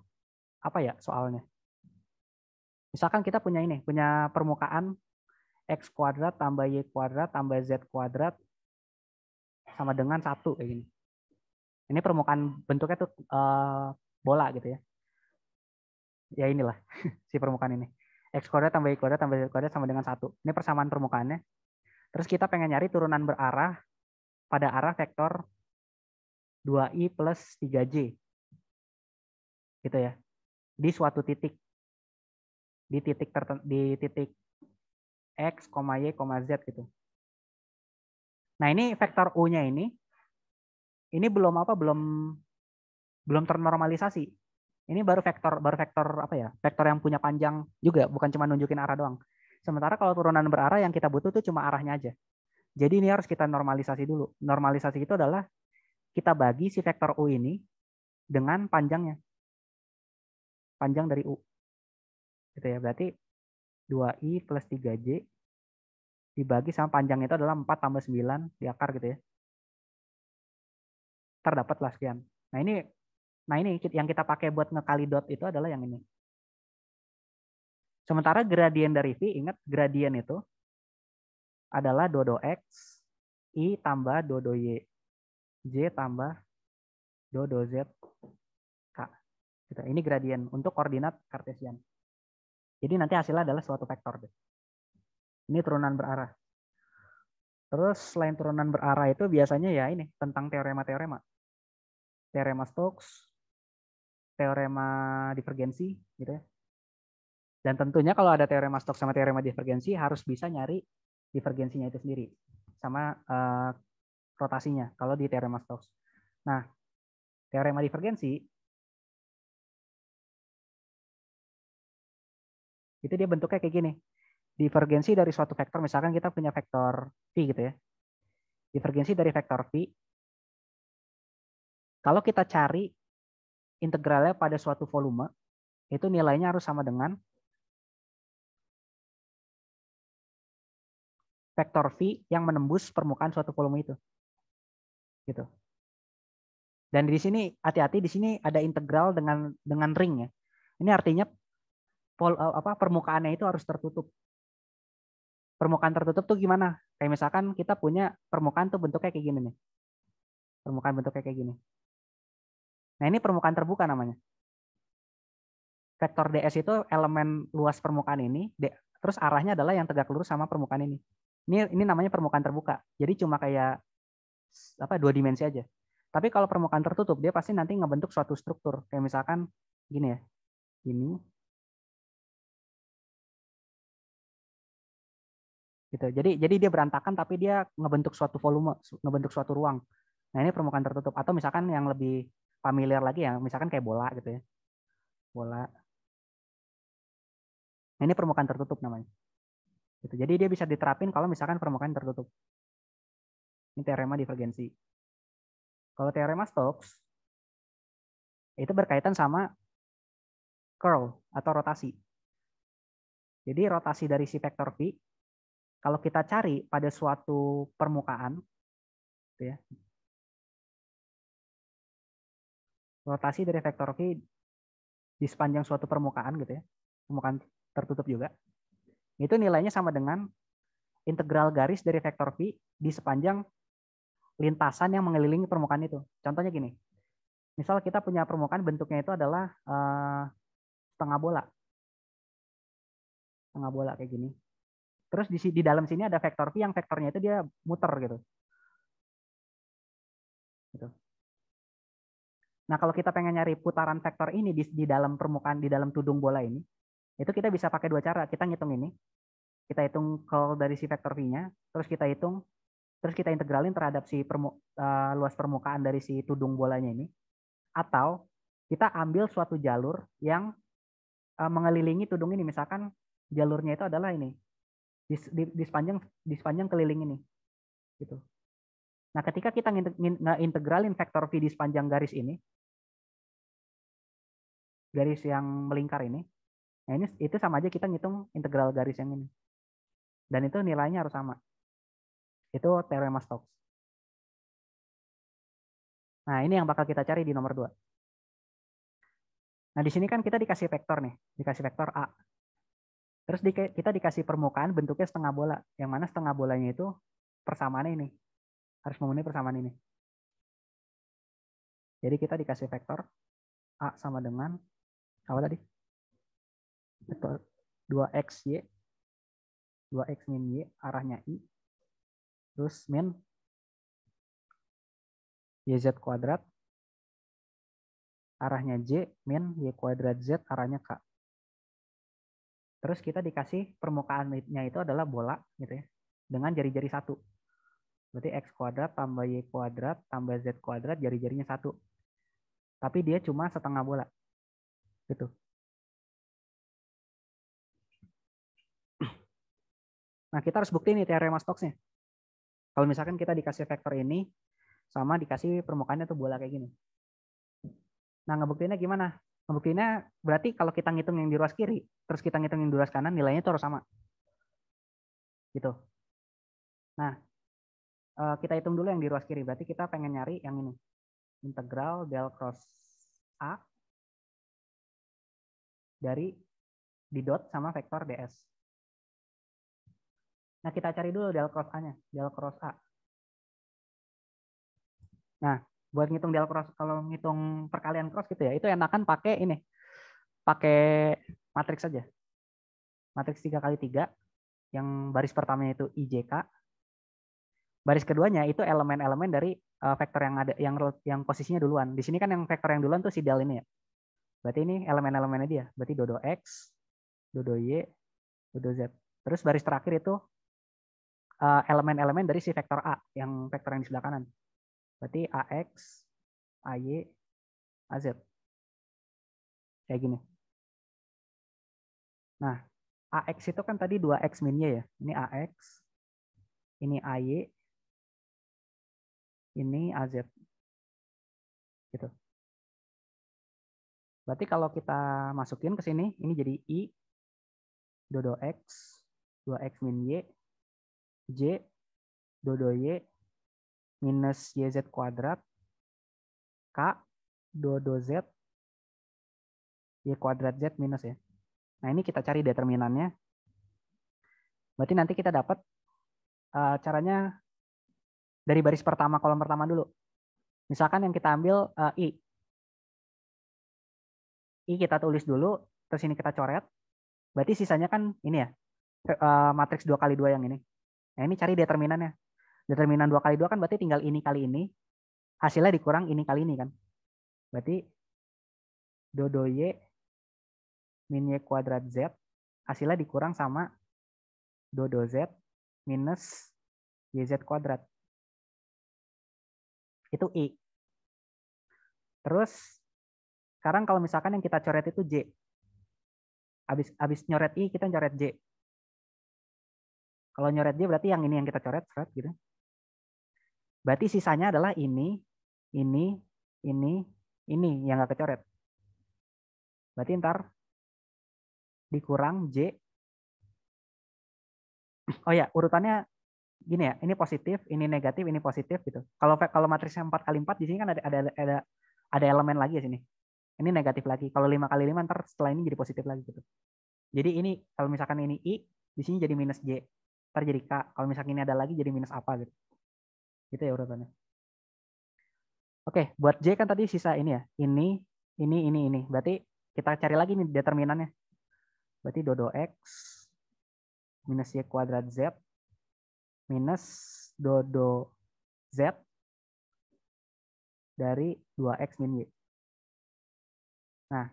apa ya soalnya? Misalkan kita punya ini, punya permukaan x kuadrat tambah y kuadrat tambah z kuadrat sama dengan satu kayak gini. Ini permukaan bentuknya tuh uh, bola gitu ya. Ya inilah si permukaan ini. X kuadrat tambah Y kuadrat tambah Z kuadrat sama dengan satu. Ini persamaan permukaannya. Terus kita pengen nyari turunan berarah pada arah vektor 2i plus 3j. Gitu ya. Di suatu titik. Di titik di titik x, y, z gitu. Nah, ini vektor u-nya ini ini belum apa belum belum ternormalisasi ini baru vektor baru vektor apa ya vektor yang punya panjang juga bukan cuma nunjukin arah doang sementara kalau turunan berarah yang kita butuh tuh cuma arahnya aja jadi ini harus kita normalisasi dulu normalisasi itu adalah kita bagi si vektor u ini dengan panjangnya panjang dari u gitu ya berarti 2i plus 3j dibagi sama panjang itu adalah 4 tambah 9 di gitu ya ntar dapat lah sekian. Nah ini nah ini yang kita pakai buat ngekali dot itu adalah yang ini. Sementara gradien dari V, ingat gradien itu adalah dodo X, I tambah dodo Y, J tambah dodo Z, K. Gitu. Ini gradien untuk koordinat kartesian. Jadi nanti hasilnya adalah suatu vektor. Deh. Ini turunan berarah. Terus selain turunan berarah itu biasanya ya ini tentang teorema-teorema teorema Stokes, teorema divergensi gitu ya. Dan tentunya kalau ada teorema Stokes sama teorema divergensi harus bisa nyari divergensinya itu sendiri sama uh, rotasinya kalau di teorema Stokes. Nah, teorema divergensi itu dia bentuknya kayak gini. Divergensi dari suatu vektor, misalkan kita punya vektor V gitu ya. Divergensi dari vektor V kalau kita cari integralnya pada suatu volume, itu nilainya harus sama dengan vektor V yang menembus permukaan suatu volume itu. Gitu. Dan di sini hati-hati di sini ada integral dengan dengan ring ya. Ini artinya pol, eh, apa permukaannya itu harus tertutup. Permukaan tertutup tuh gimana? Kayak misalkan kita punya permukaan tuh bentuknya kayak gini nih. Permukaan bentuknya kayak gini. Nah ini permukaan terbuka namanya. Vektor ds itu elemen luas permukaan ini, terus arahnya adalah yang tegak lurus sama permukaan ini. Ini ini namanya permukaan terbuka. Jadi cuma kayak apa dua dimensi aja. Tapi kalau permukaan tertutup dia pasti nanti ngebentuk suatu struktur. Kayak misalkan gini ya. Ini gitu. Jadi jadi dia berantakan tapi dia ngebentuk suatu volume, ngebentuk suatu ruang. Nah, ini permukaan tertutup atau misalkan yang lebih familiar lagi ya misalkan kayak bola gitu ya bola nah, ini permukaan tertutup namanya gitu jadi dia bisa diterapin kalau misalkan permukaan tertutup ini teorema divergensi kalau teorema Stokes itu berkaitan sama curl atau rotasi jadi rotasi dari si vektor v kalau kita cari pada suatu permukaan gitu ya rotasi dari vektor v di sepanjang suatu permukaan gitu ya, permukaan tertutup juga, itu nilainya sama dengan integral garis dari vektor v di sepanjang lintasan yang mengelilingi permukaan itu. Contohnya gini, misal kita punya permukaan bentuknya itu adalah uh, setengah bola, setengah bola kayak gini. Terus di, di dalam sini ada vektor v yang vektornya itu dia muter gitu. gitu. Nah, kalau kita pengen nyari putaran vektor ini di, di dalam permukaan, di dalam tudung bola ini, itu kita bisa pakai dua cara. Kita ngitung ini, kita hitung kalau dari si vektor V-nya, terus kita hitung, terus kita integralin terhadap si permu, uh, luas permukaan dari si tudung bolanya ini. Atau kita ambil suatu jalur yang uh, mengelilingi tudung ini. Misalkan jalurnya itu adalah ini, di, di, di, sepanjang, di sepanjang keliling ini. gitu. Nah, ketika kita ngintegralin vektor V di sepanjang garis ini, garis yang melingkar ini. Nah ini itu sama aja kita ngitung integral garis yang ini. Dan itu nilainya harus sama. Itu teorema Stokes. Nah ini yang bakal kita cari di nomor 2. Nah di sini kan kita dikasih vektor nih, dikasih vektor A. Terus di, kita dikasih permukaan bentuknya setengah bola. Yang mana setengah bolanya itu persamaan ini. Harus memenuhi persamaan ini. Jadi kita dikasih vektor A sama dengan apa tadi? dua x y 2x min y arahnya i terus min z kuadrat arahnya j min y kuadrat z arahnya k terus kita dikasih permukaannya itu adalah bola gitu ya dengan jari-jari satu berarti x kuadrat tambah y kuadrat tambah z kuadrat jari-jarinya satu tapi dia cuma setengah bola gitu nah kita harus bukti nih teorema Stokes-nya. kalau misalkan kita dikasih vektor ini sama dikasih permukaannya tuh bola kayak gini nah ngebuktinya gimana Ngebuktinya berarti kalau kita ngitung yang di ruas kiri terus kita ngitung yang di ruas kanan nilainya tuh harus sama gitu nah eh, kita hitung dulu yang di ruas kiri berarti kita pengen nyari yang ini integral del cross A dari di dot sama vektor ds. Nah, kita cari dulu del cross A-nya, del cross A. Nah, buat ngitung del cross kalau ngitung perkalian cross gitu ya, itu enakan pakai ini. Pakai matriks saja. Matriks 3 kali 3 yang baris pertamanya itu IJK. Baris keduanya itu elemen-elemen dari eh, vektor yang ada yang yang posisinya duluan. Di sini kan yang vektor yang duluan tuh si del ini ya. Berarti ini elemen-elemennya dia. Berarti dodo X, dodo Y, dodo Z. Terus baris terakhir itu eh, elemen-elemen dari si vektor A, yang vektor yang di sebelah kanan. Berarti AX, AY, AZ. Kayak gini. Nah, AX itu kan tadi 2X minnya ya. Ini AX, ini AY, ini AZ. Gitu. Berarti kalau kita masukin ke sini, ini jadi I, dodo X, 2X min Y, J, dodo Y, minus YZ kuadrat, K, dodo Z, Y kuadrat Z minus ya. Nah ini kita cari determinannya. Berarti nanti kita dapat uh, caranya dari baris pertama, kolom pertama dulu. Misalkan yang kita ambil uh, I, i kita tulis dulu, terus ini kita coret. Berarti sisanya kan ini ya, eh, matriks dua kali dua yang ini. Nah ini cari determinannya. Determinan dua kali dua kan berarti tinggal ini kali ini. Hasilnya dikurang ini kali ini kan. Berarti dodo y min y kuadrat z. Hasilnya dikurang sama dodo z minus y z kuadrat. Itu i. Terus sekarang kalau misalkan yang kita coret itu J. Habis habis nyoret I, kita nyoret J. Kalau nyoret J berarti yang ini yang kita coret, coret gitu. Berarti sisanya adalah ini, ini, ini, ini yang nggak kecoret. Berarti ntar dikurang J. Oh ya, urutannya gini ya, ini positif, ini negatif, ini positif gitu. Kalau kalau matriksnya empat kali empat di sini kan ada ada ada ada elemen lagi di ya sini ini negatif lagi. Kalau lima kali lima ntar setelah ini jadi positif lagi gitu. Jadi ini kalau misalkan ini i, di sini jadi minus j, ntar jadi k. Kalau misalkan ini ada lagi jadi minus apa gitu. Gitu ya urutannya. Oke, buat j kan tadi sisa ini ya. Ini, ini, ini, ini. Berarti kita cari lagi nih determinannya. Berarti dodo x minus y kuadrat z minus dodo z dari 2x min y. Nah,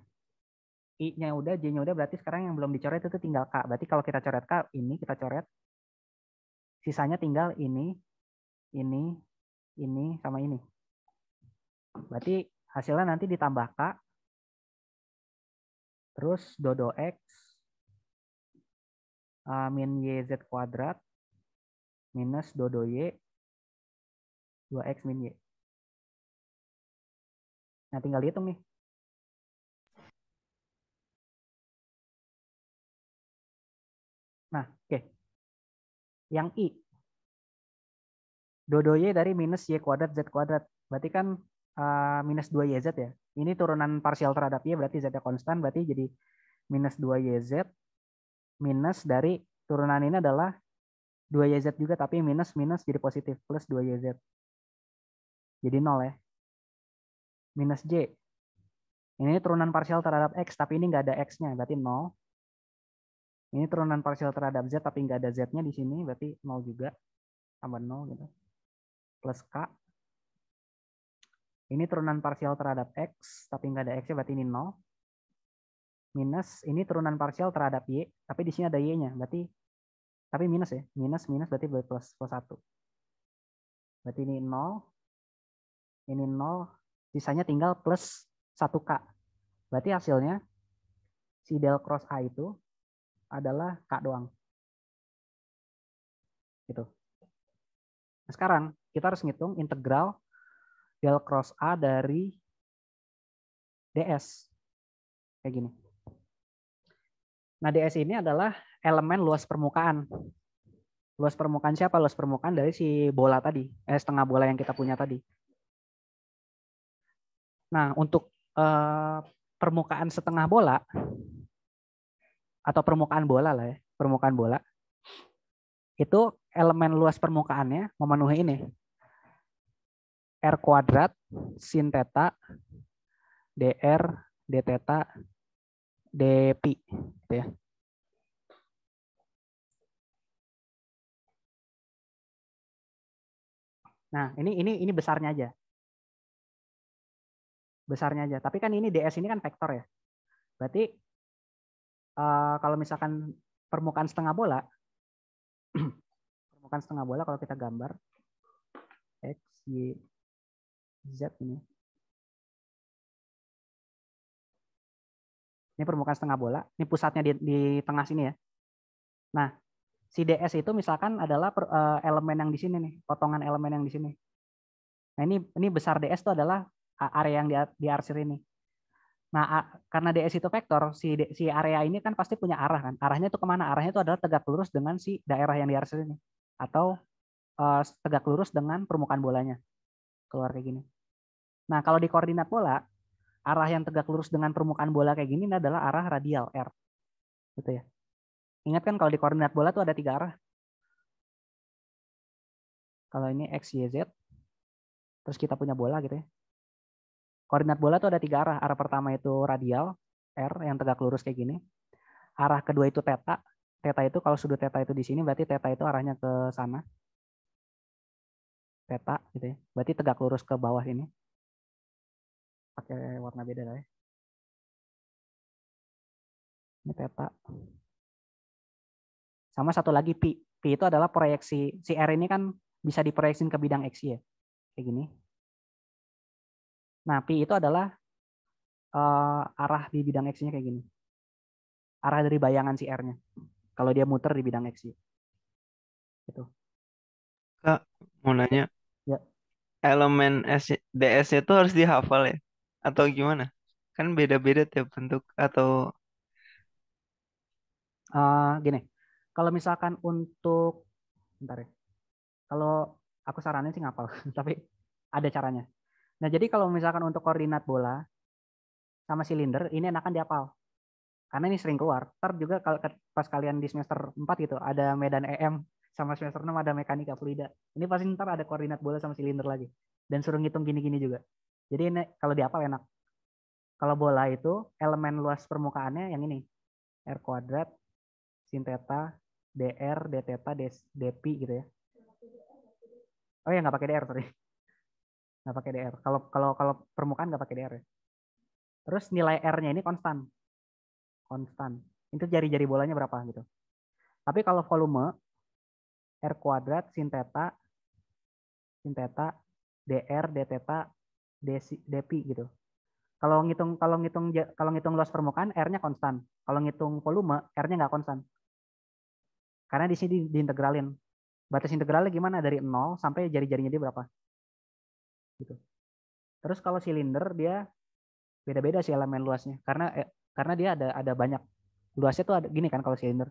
I-nya udah, J-nya udah, berarti sekarang yang belum dicoret itu tinggal K. Berarti kalau kita coret K, ini kita coret. Sisanya tinggal ini, ini, ini, sama ini. Berarti hasilnya nanti ditambah K. Terus dodo X uh, min YZ kuadrat minus dodo Y 2X min Y. Nah tinggal dihitung nih. Nah, oke. Okay. Yang I. Dodo Y dari minus Y kuadrat Z kuadrat. Berarti kan uh, minus 2YZ ya. Ini turunan parsial terhadap Y berarti Z-nya konstan. Berarti jadi minus 2YZ minus dari turunan ini adalah 2YZ juga tapi minus minus jadi positif plus 2YZ. Jadi nol ya. Minus J. Ini turunan parsial terhadap X tapi ini nggak ada X-nya berarti nol ini turunan parsial terhadap Z tapi nggak ada Z-nya di sini, berarti nol juga. Tambah nol gitu. Plus K. Ini turunan parsial terhadap X, tapi nggak ada X-nya, berarti ini 0. Minus, ini turunan parsial terhadap Y, tapi di sini ada Y-nya, berarti tapi minus ya, minus, minus berarti plus, plus 1. Berarti ini 0, ini nol sisanya tinggal plus 1K. Berarti hasilnya, si del cross A itu adalah kak doang. Gitu. Nah, sekarang kita harus ngitung integral del cross A dari DS. Kayak gini. Nah, DS ini adalah elemen luas permukaan. Luas permukaan siapa? Luas permukaan dari si bola tadi, eh, setengah bola yang kita punya tadi. Nah, untuk eh, permukaan setengah bola, atau permukaan bola lah ya, permukaan bola. Itu elemen luas permukaannya memenuhi ini. R kuadrat sin teta dr d teta dp gitu ya. Nah, ini ini ini besarnya aja. Besarnya aja. Tapi kan ini ds ini kan vektor ya. Berarti Eh, kalau misalkan permukaan setengah bola, permukaan setengah bola kalau kita gambar x, y, z ini. Ini permukaan setengah bola, ini pusatnya di, di tengah sini ya. Nah, si DS itu misalkan adalah per, uh, elemen yang di sini nih, potongan elemen yang di sini. Nah, ini ini besar DS itu adalah area yang di, di arsir ini. Nah, karena DS itu vektor, si, si area ini kan pasti punya arah kan. Arahnya itu kemana? Arahnya itu adalah tegak lurus dengan si daerah yang di atas ini. Atau uh, tegak lurus dengan permukaan bolanya. Keluar kayak gini. Nah, kalau di koordinat bola, arah yang tegak lurus dengan permukaan bola kayak gini adalah arah radial, R. Gitu ya. Ingat kan kalau di koordinat bola itu ada tiga arah. Kalau ini X, Y, Z. Terus kita punya bola gitu ya. Koordinat bola itu ada tiga arah. Arah pertama itu radial, R yang tegak lurus kayak gini. Arah kedua itu teta. Teta itu kalau sudut teta itu di sini berarti teta itu arahnya ke sana. Teta gitu ya. Berarti tegak lurus ke bawah ini. Pakai warna beda lah ya. Ini teta. Sama satu lagi pi. Pi itu adalah proyeksi si R ini kan bisa diproyeksin ke bidang X ya. Kayak gini. Nah, pi itu adalah uh, arah di bidang X-nya kayak gini. Arah dari bayangan si R-nya. Kalau dia muter di bidang X. Gitu. Kak, mau nanya. Ya. Elemen S DS itu harus dihafal ya? Atau gimana? Kan beda-beda tiap bentuk atau uh, gini. Kalau misalkan untuk bentar ya. Kalau aku sarannya sih ngapal, tapi ada caranya. Nah, jadi kalau misalkan untuk koordinat bola sama silinder, ini enakan diapal. Karena ini sering keluar. Ntar juga kalau pas kalian di semester 4 gitu, ada medan EM sama semester 6 ada mekanika fluida. Ini pasti ntar ada koordinat bola sama silinder lagi. Dan suruh ngitung gini-gini juga. Jadi ini kalau diapal enak. Kalau bola itu elemen luas permukaannya yang ini. R kuadrat, sin theta, dr, d theta, d, dpi gitu ya. Oh ya nggak pakai dr sorry nggak pakai dr kalau kalau kalau permukaan nggak pakai dr ya. terus nilai r-nya ini konstan konstan itu jari-jari bolanya berapa gitu tapi kalau volume r kuadrat sin theta sin theta dr d theta dp gitu kalau ngitung kalau ngitung kalau ngitung luas permukaan r-nya konstan kalau ngitung volume r-nya nggak konstan karena di sini diintegralin batas integralnya gimana dari nol sampai jari-jarinya dia berapa gitu. Terus kalau silinder dia beda-beda sih elemen luasnya karena eh, karena dia ada ada banyak luasnya tuh ada gini kan kalau silinder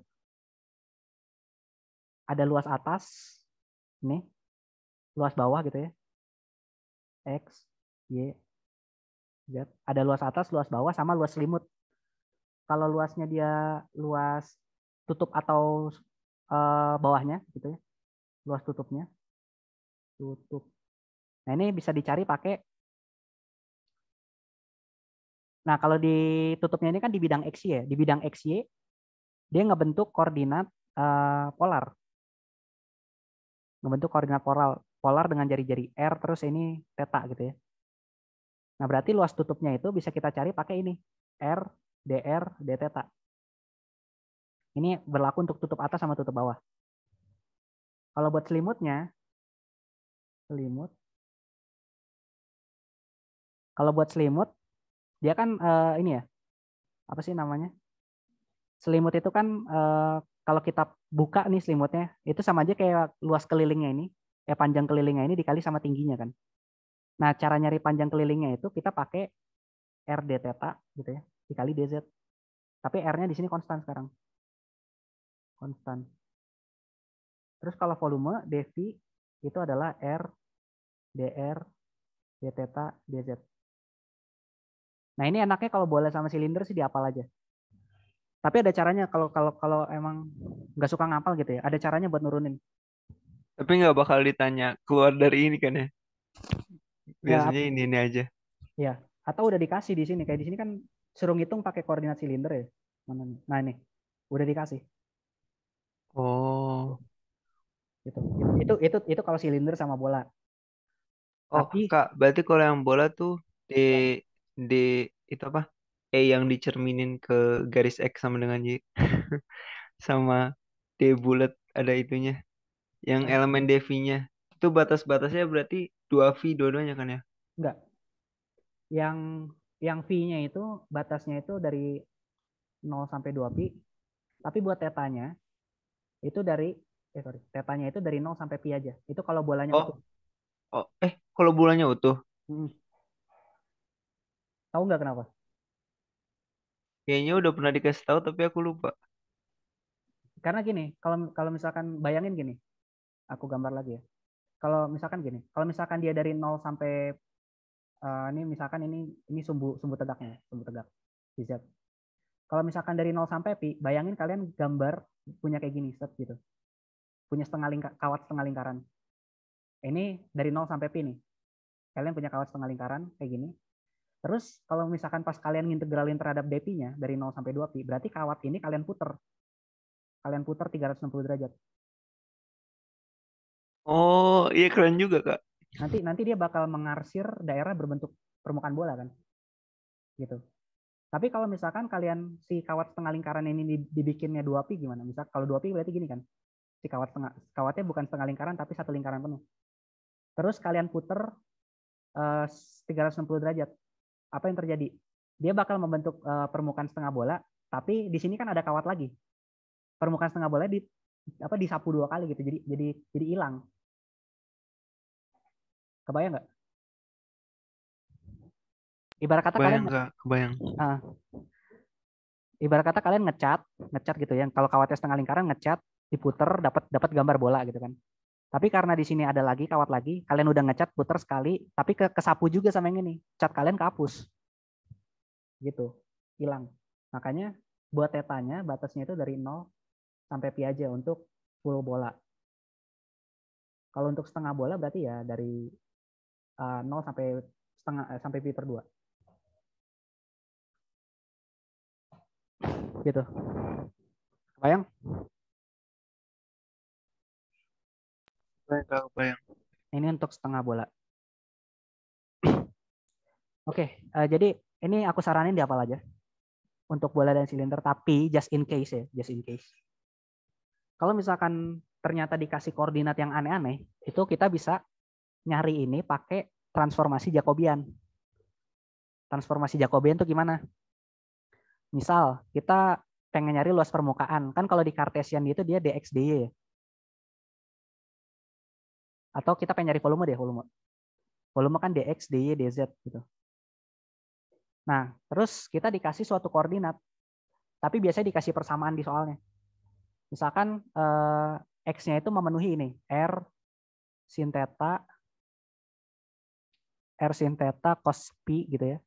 ada luas atas nih luas bawah gitu ya x y z ada luas atas luas bawah sama luas selimut kalau luasnya dia luas tutup atau uh, bawahnya gitu ya luas tutupnya tutup Nah, ini bisa dicari pakai Nah, kalau ditutupnya ini kan di bidang XY ya. Di bidang XY, dia ngebentuk koordinat uh, polar. Ngebentuk koordinat polar, polar dengan jari-jari R, terus ini teta gitu ya. Nah, berarti luas tutupnya itu bisa kita cari pakai ini. R, DR, D teta. Ini berlaku untuk tutup atas sama tutup bawah. Kalau buat selimutnya, selimut, kalau buat selimut, dia kan uh, ini ya, apa sih namanya? Selimut itu kan uh, kalau kita buka nih selimutnya, itu sama aja kayak luas kelilingnya ini, ya panjang kelilingnya ini dikali sama tingginya kan. Nah, cara nyari panjang kelilingnya itu kita pakai R d theta gitu ya, dikali dz. Tapi R-nya di sini konstan sekarang. Konstan. Terus kalau volume dv itu adalah R dr d theta dz. Nah ini enaknya kalau bola sama silinder sih diapal aja. Tapi ada caranya kalau kalau kalau emang nggak suka ngapal gitu ya, ada caranya buat nurunin. Tapi nggak bakal ditanya keluar dari ini kan ya? Biasanya ya, ini ini aja. Ya, atau udah dikasih di sini kayak di sini kan suruh ngitung pakai koordinat silinder ya. Mana nih? Nah ini udah dikasih. Oh. Gitu. Itu itu itu kalau silinder sama bola. Oh, Tapi, Kak, berarti kalau yang bola tuh di iya. D itu apa? E yang dicerminin ke garis X sama dengan Y. sama D bulat ada itunya. Yang iya. elemen dV-nya. Itu batas-batasnya berarti 2V dua-duanya kan ya? Enggak. Yang yang V-nya itu batasnya itu dari 0 sampai 2 pi. Tapi buat tetanya itu dari eh sorry, tetanya itu dari 0 sampai pi aja. Itu kalau bolanya oh. utuh. Oh, eh kalau bolanya utuh. Hmm. Tahu nggak kenapa? Kayaknya udah pernah dikasih tahu tapi aku lupa. Karena gini, kalau kalau misalkan bayangin gini, aku gambar lagi ya. Kalau misalkan gini, kalau misalkan dia dari nol sampai uh, ini misalkan ini ini sumbu sumbu tegaknya, sumbu tegak di Z. Kalau misalkan dari nol sampai pi, bayangin kalian gambar punya kayak gini, set gitu. Punya setengah lingkar, kawat setengah lingkaran. Ini dari nol sampai pi nih. Kalian punya kawat setengah lingkaran kayak gini. Terus kalau misalkan pas kalian integralin terhadap dp nya dari 0 sampai 2 pi, berarti kawat ini kalian puter. Kalian puter 360 derajat. Oh, iya keren juga, Kak. Nanti nanti dia bakal mengarsir daerah berbentuk permukaan bola kan. Gitu. Tapi kalau misalkan kalian si kawat setengah lingkaran ini dibikinnya 2 pi gimana? Misal kalau 2 pi berarti gini kan. Si kawat setengah kawatnya bukan setengah lingkaran tapi satu lingkaran penuh. Terus kalian puter eh, uh, 360 derajat apa yang terjadi? Dia bakal membentuk uh, permukaan setengah bola, tapi di sini kan ada kawat lagi. Permukaan setengah bola di apa disapu dua kali gitu. Jadi jadi jadi hilang. Kebayang nggak? Ibarat kata kebayang, kalian gak, kebayang. Uh, ibarat kata kalian ngecat, ngecat gitu ya. Kalau kawatnya setengah lingkaran ngecat, diputer dapat dapat gambar bola gitu kan. Tapi karena di sini ada lagi kawat lagi, kalian udah ngecat puter sekali, tapi ke kesapu juga sama yang ini. Cat kalian kehapus. Gitu. Hilang. Makanya buat tetanya batasnya itu dari 0 sampai pi aja untuk full bola. Kalau untuk setengah bola berarti ya dari uh, eh, 0 sampai setengah eh, sampai pi per 2. Gitu. Bayang? Ini untuk setengah bola. Oke, okay, uh, eh, jadi ini aku saranin di apa aja untuk bola dan silinder, tapi just in case ya, just in case. Kalau misalkan ternyata dikasih koordinat yang aneh-aneh, itu kita bisa nyari ini pakai transformasi Jacobian. Transformasi Jacobian itu gimana? Misal kita pengen nyari luas permukaan, kan kalau di Cartesian itu dia dx dy. Ya. Atau kita pengen nyari volume deh, volume. Volume kan dx, dy, dz gitu. Nah, terus kita dikasih suatu koordinat. Tapi biasanya dikasih persamaan di soalnya. Misalkan eh, x-nya itu memenuhi ini, r sin theta r sin theta cos pi gitu ya.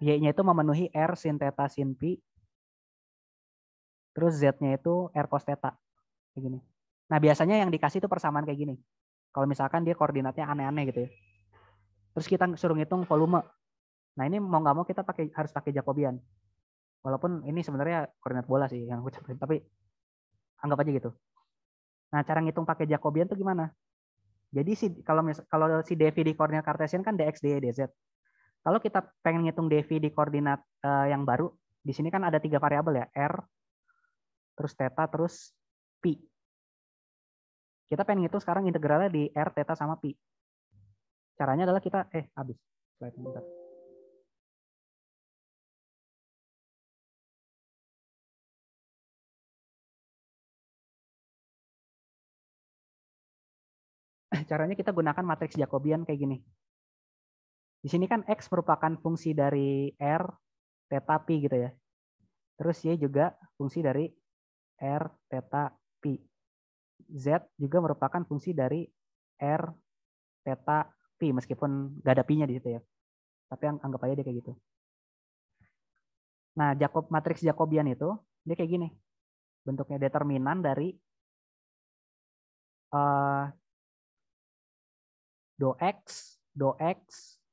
Y-nya itu memenuhi r sin theta sin pi terus Z-nya itu R cos theta. Kayak gini. Nah, biasanya yang dikasih itu persamaan kayak gini. Kalau misalkan dia koordinatnya aneh-aneh gitu ya. Terus kita suruh ngitung volume. Nah ini mau nggak mau kita pakai harus pakai Jacobian. Walaupun ini sebenarnya koordinat bola sih yang aku ucapin, tapi anggap aja gitu. Nah cara ngitung pakai Jacobian tuh gimana? Jadi si kalau kalau si Devi di koordinat kartesian kan dx dy dz. Kalau kita pengen ngitung Devi di koordinat uh, yang baru, di sini kan ada tiga variabel ya, r, terus theta, terus pi. Kita pengen ngitung sekarang integralnya di R, theta sama pi. Caranya adalah kita, eh habis. Slide bentar. Caranya kita gunakan matriks Jacobian kayak gini. Di sini kan X merupakan fungsi dari R, theta, pi gitu ya. Terus Y juga fungsi dari R, theta, pi. Z juga merupakan fungsi dari R theta P meskipun gak ada P-nya di situ ya. Tapi yang anggap aja dia kayak gitu. Nah, Jacob matriks Jacobian itu dia kayak gini. Bentuknya determinan dari uh, eh, do x, do x,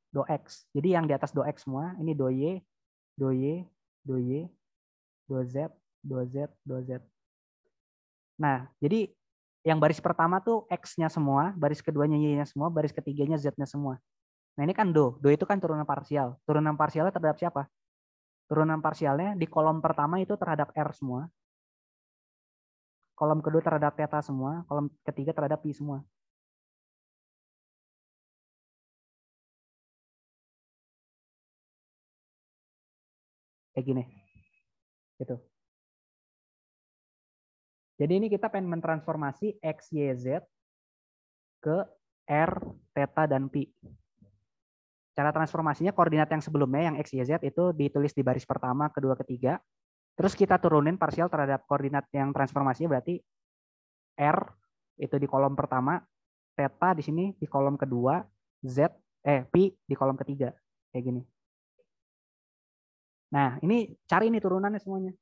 do x. Jadi yang di atas do x semua, ini do y, do y, do y, do z, do z, do z. Nah, jadi yang baris pertama tuh X-nya semua, baris keduanya Y-nya semua, baris ketiganya Z-nya semua. Nah ini kan do, do itu kan turunan parsial. Turunan parsialnya terhadap siapa? Turunan parsialnya di kolom pertama itu terhadap R semua. Kolom kedua terhadap theta semua, kolom ketiga terhadap pi semua. Kayak gini. Gitu. Jadi ini kita pengen mentransformasi X, Y, Z ke R, Theta, dan Pi. Cara transformasinya koordinat yang sebelumnya, yang X, Y, Z itu ditulis di baris pertama, kedua, ketiga. Terus kita turunin parsial terhadap koordinat yang transformasinya berarti R itu di kolom pertama, Theta di sini di kolom kedua, Z, eh, Pi di kolom ketiga. Kayak gini. Nah, ini cari ini turunannya semuanya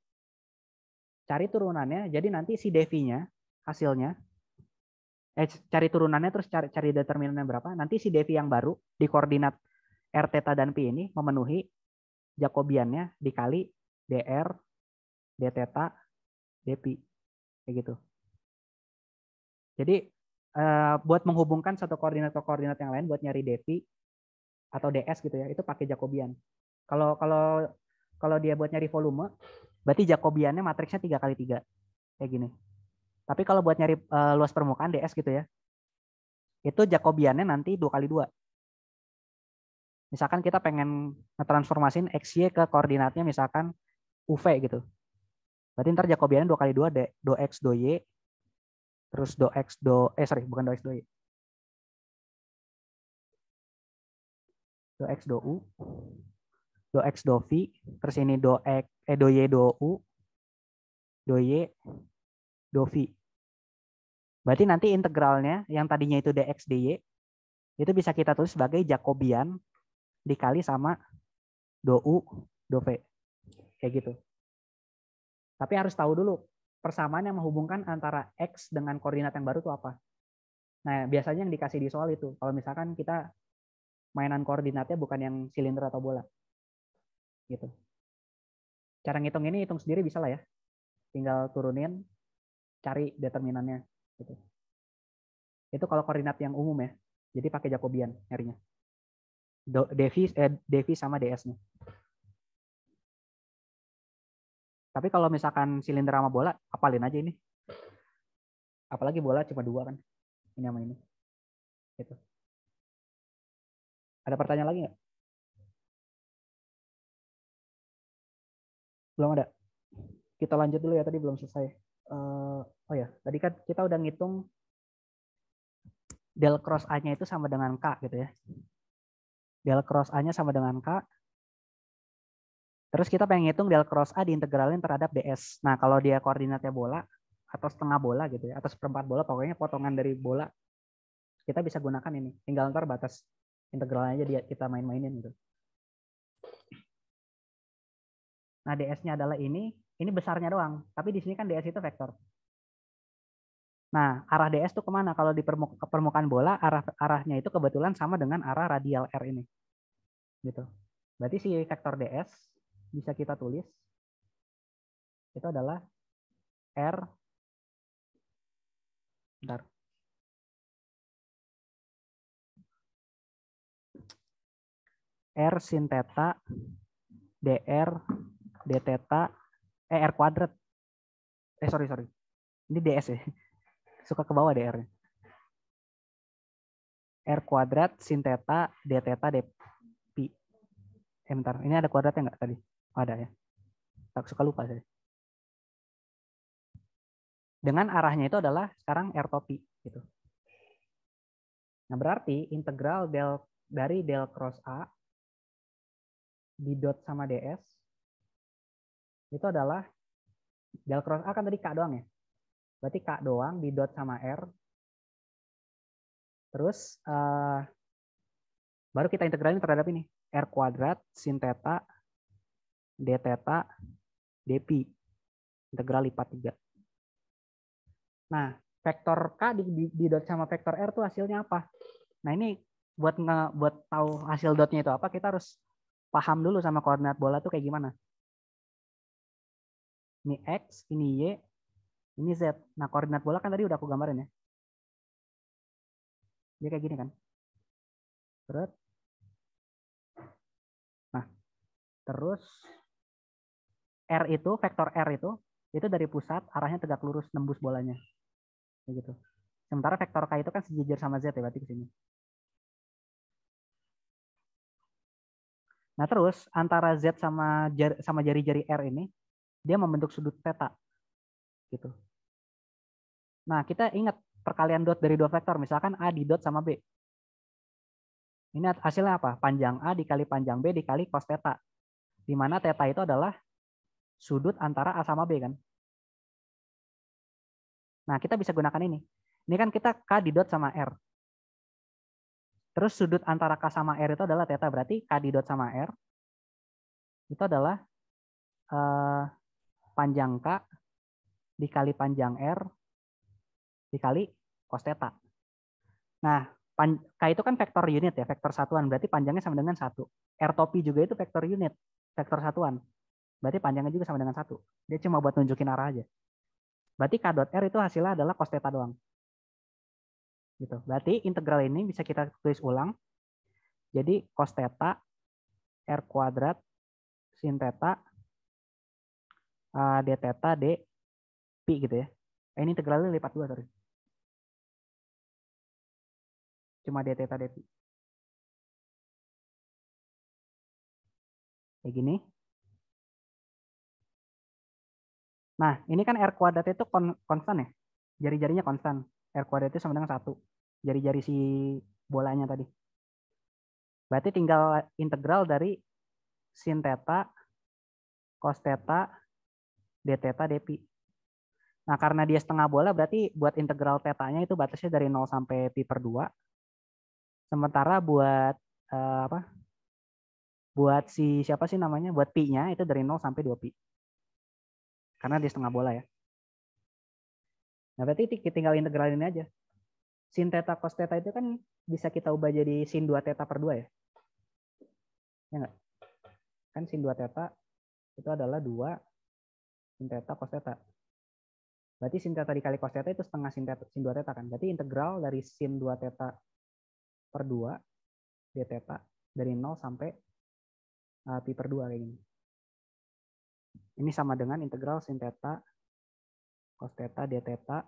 cari turunannya. Jadi nanti si devinya hasilnya eh cari turunannya terus cari cari determinannya berapa. Nanti si devi yang baru di koordinat r theta dan p ini memenuhi jacobiannya dikali dr d theta dp kayak gitu. Jadi eh, buat menghubungkan satu koordinat ke koordinat yang lain buat nyari devi atau ds gitu ya, itu pakai jacobian. Kalau kalau kalau dia buat nyari volume, berarti Jacobiannya matriksnya tiga kali tiga kayak gini. Tapi kalau buat nyari uh, luas permukaan DS gitu ya, itu Jacobiannya nanti dua kali dua. Misalkan kita pengen ngetransformasin XY ke koordinatnya misalkan UV gitu. Berarti ntar Jacobiannya dua kali dua D, do X, do Y, terus do X, do, eh sorry, bukan do X, do Y. Do X, do U, do x do v, terus ini do x eh do y do u, do y do v. Berarti nanti integralnya yang tadinya itu dx dy itu bisa kita tulis sebagai jacobian dikali sama do u do v. Kayak gitu. Tapi harus tahu dulu persamaan yang menghubungkan antara x dengan koordinat yang baru itu apa. Nah, biasanya yang dikasih di soal itu. Kalau misalkan kita mainan koordinatnya bukan yang silinder atau bola gitu cara ngitung ini hitung sendiri bisa lah ya tinggal turunin cari determinannya gitu itu kalau koordinat yang umum ya jadi pakai Jacobian nyarinya Devi eh, Devi sama DS nih tapi kalau misalkan silinder sama bola apalin aja ini apalagi bola cuma dua kan ini sama ini gitu ada pertanyaan lagi nggak Belum ada. Kita lanjut dulu ya, tadi belum selesai. Uh, oh ya, tadi kan kita udah ngitung del cross A-nya itu sama dengan K gitu ya. Del cross A-nya sama dengan K. Terus kita pengen ngitung del cross A diintegralin terhadap DS. Nah, kalau dia koordinatnya bola atau setengah bola gitu ya, atau seperempat bola, pokoknya potongan dari bola, kita bisa gunakan ini. Tinggal ntar batas integralnya aja dia, kita main-mainin gitu. Nah, DS-nya adalah ini, ini besarnya doang. Tapi di sini kan DS itu vektor. Nah, arah DS itu kemana? Kalau di permukaan bola, arah arahnya itu kebetulan sama dengan arah radial R ini. Gitu. Berarti si vektor DS bisa kita tulis. Itu adalah R. Bentar. R sin theta dr d theta eh r kuadrat. Eh sorry sorry. Ini ds ya. Suka ke bawah dr-nya. R kuadrat sin theta d theta d pi. Eh bentar, ini ada kuadratnya nggak tadi? Oh, ada ya. Tak suka lupa saya. Dengan arahnya itu adalah sekarang R topi gitu. Nah, berarti integral del dari del cross A di dot sama ds itu adalah del cross A kan tadi K doang ya. Berarti K doang di dot sama R. Terus uh, baru kita integralin terhadap ini. R kuadrat sin theta d theta dpi. Integral lipat 3. Nah, vektor K di, di, di dot sama vektor R tuh hasilnya apa? Nah, ini buat nge, buat tahu hasil dotnya itu apa, kita harus paham dulu sama koordinat bola tuh kayak gimana ini X, ini Y, ini Z. Nah, koordinat bola kan tadi udah aku gambarin ya. Dia kayak gini kan. Terus. Nah, terus R itu, vektor R itu, itu dari pusat arahnya tegak lurus nembus bolanya. Kayak gitu. Sementara vektor K itu kan sejajar sama Z ya, berarti ke sini. Nah, terus antara Z sama sama jari-jari R ini dia membentuk sudut theta gitu. Nah, kita ingat perkalian dot dari dua vektor, misalkan A di dot sama B. Ini hasilnya apa? Panjang A dikali panjang B dikali cos theta. Di mana theta itu adalah sudut antara A sama B kan. Nah, kita bisa gunakan ini. Ini kan kita K di dot sama R. Terus sudut antara K sama R itu adalah theta, berarti K di dot sama R itu adalah uh, panjang K dikali panjang R dikali cos theta. Nah, K itu kan vektor unit ya, vektor satuan. Berarti panjangnya sama dengan satu. R topi juga itu vektor unit, vektor satuan. Berarti panjangnya juga sama dengan satu. Dia cuma buat nunjukin arah aja. Berarti K dot R itu hasilnya adalah cos theta doang. Gitu. Berarti integral ini bisa kita tulis ulang. Jadi cos theta R kuadrat sin theta uh, D theta, D pi gitu ya. Eh, ini integralnya lipat dua sorry. Cuma D theta, D pi. Kayak gini. Nah, ini kan R kuadrat itu konstan ya. Jari-jarinya konstan. R kuadrat itu sama dengan satu. Jari-jari si bolanya tadi. Berarti tinggal integral dari sin theta, cos theta, d theta dpi. Nah, karena dia setengah bola berarti buat integral tetanya itu batasnya dari 0 sampai pi per 2. Sementara buat uh, apa? Buat si siapa sih namanya? Buat pi-nya itu dari 0 sampai 2 pi. Karena dia setengah bola ya. Nah, berarti kita tinggal integral ini aja. Sin teta cos teta itu kan bisa kita ubah jadi sin 2 teta per 2 ya. Ya enggak? Kan sin 2 teta itu adalah 2 sin sinteta cos theta. Berarti sin theta dikali cos theta itu setengah sin, theta, sin 2 theta kan. Berarti integral dari sin 2 theta per 2 d theta dari 0 sampai uh, pi per 2 kayak gini. Ini sama dengan integral sin theta cos theta d theta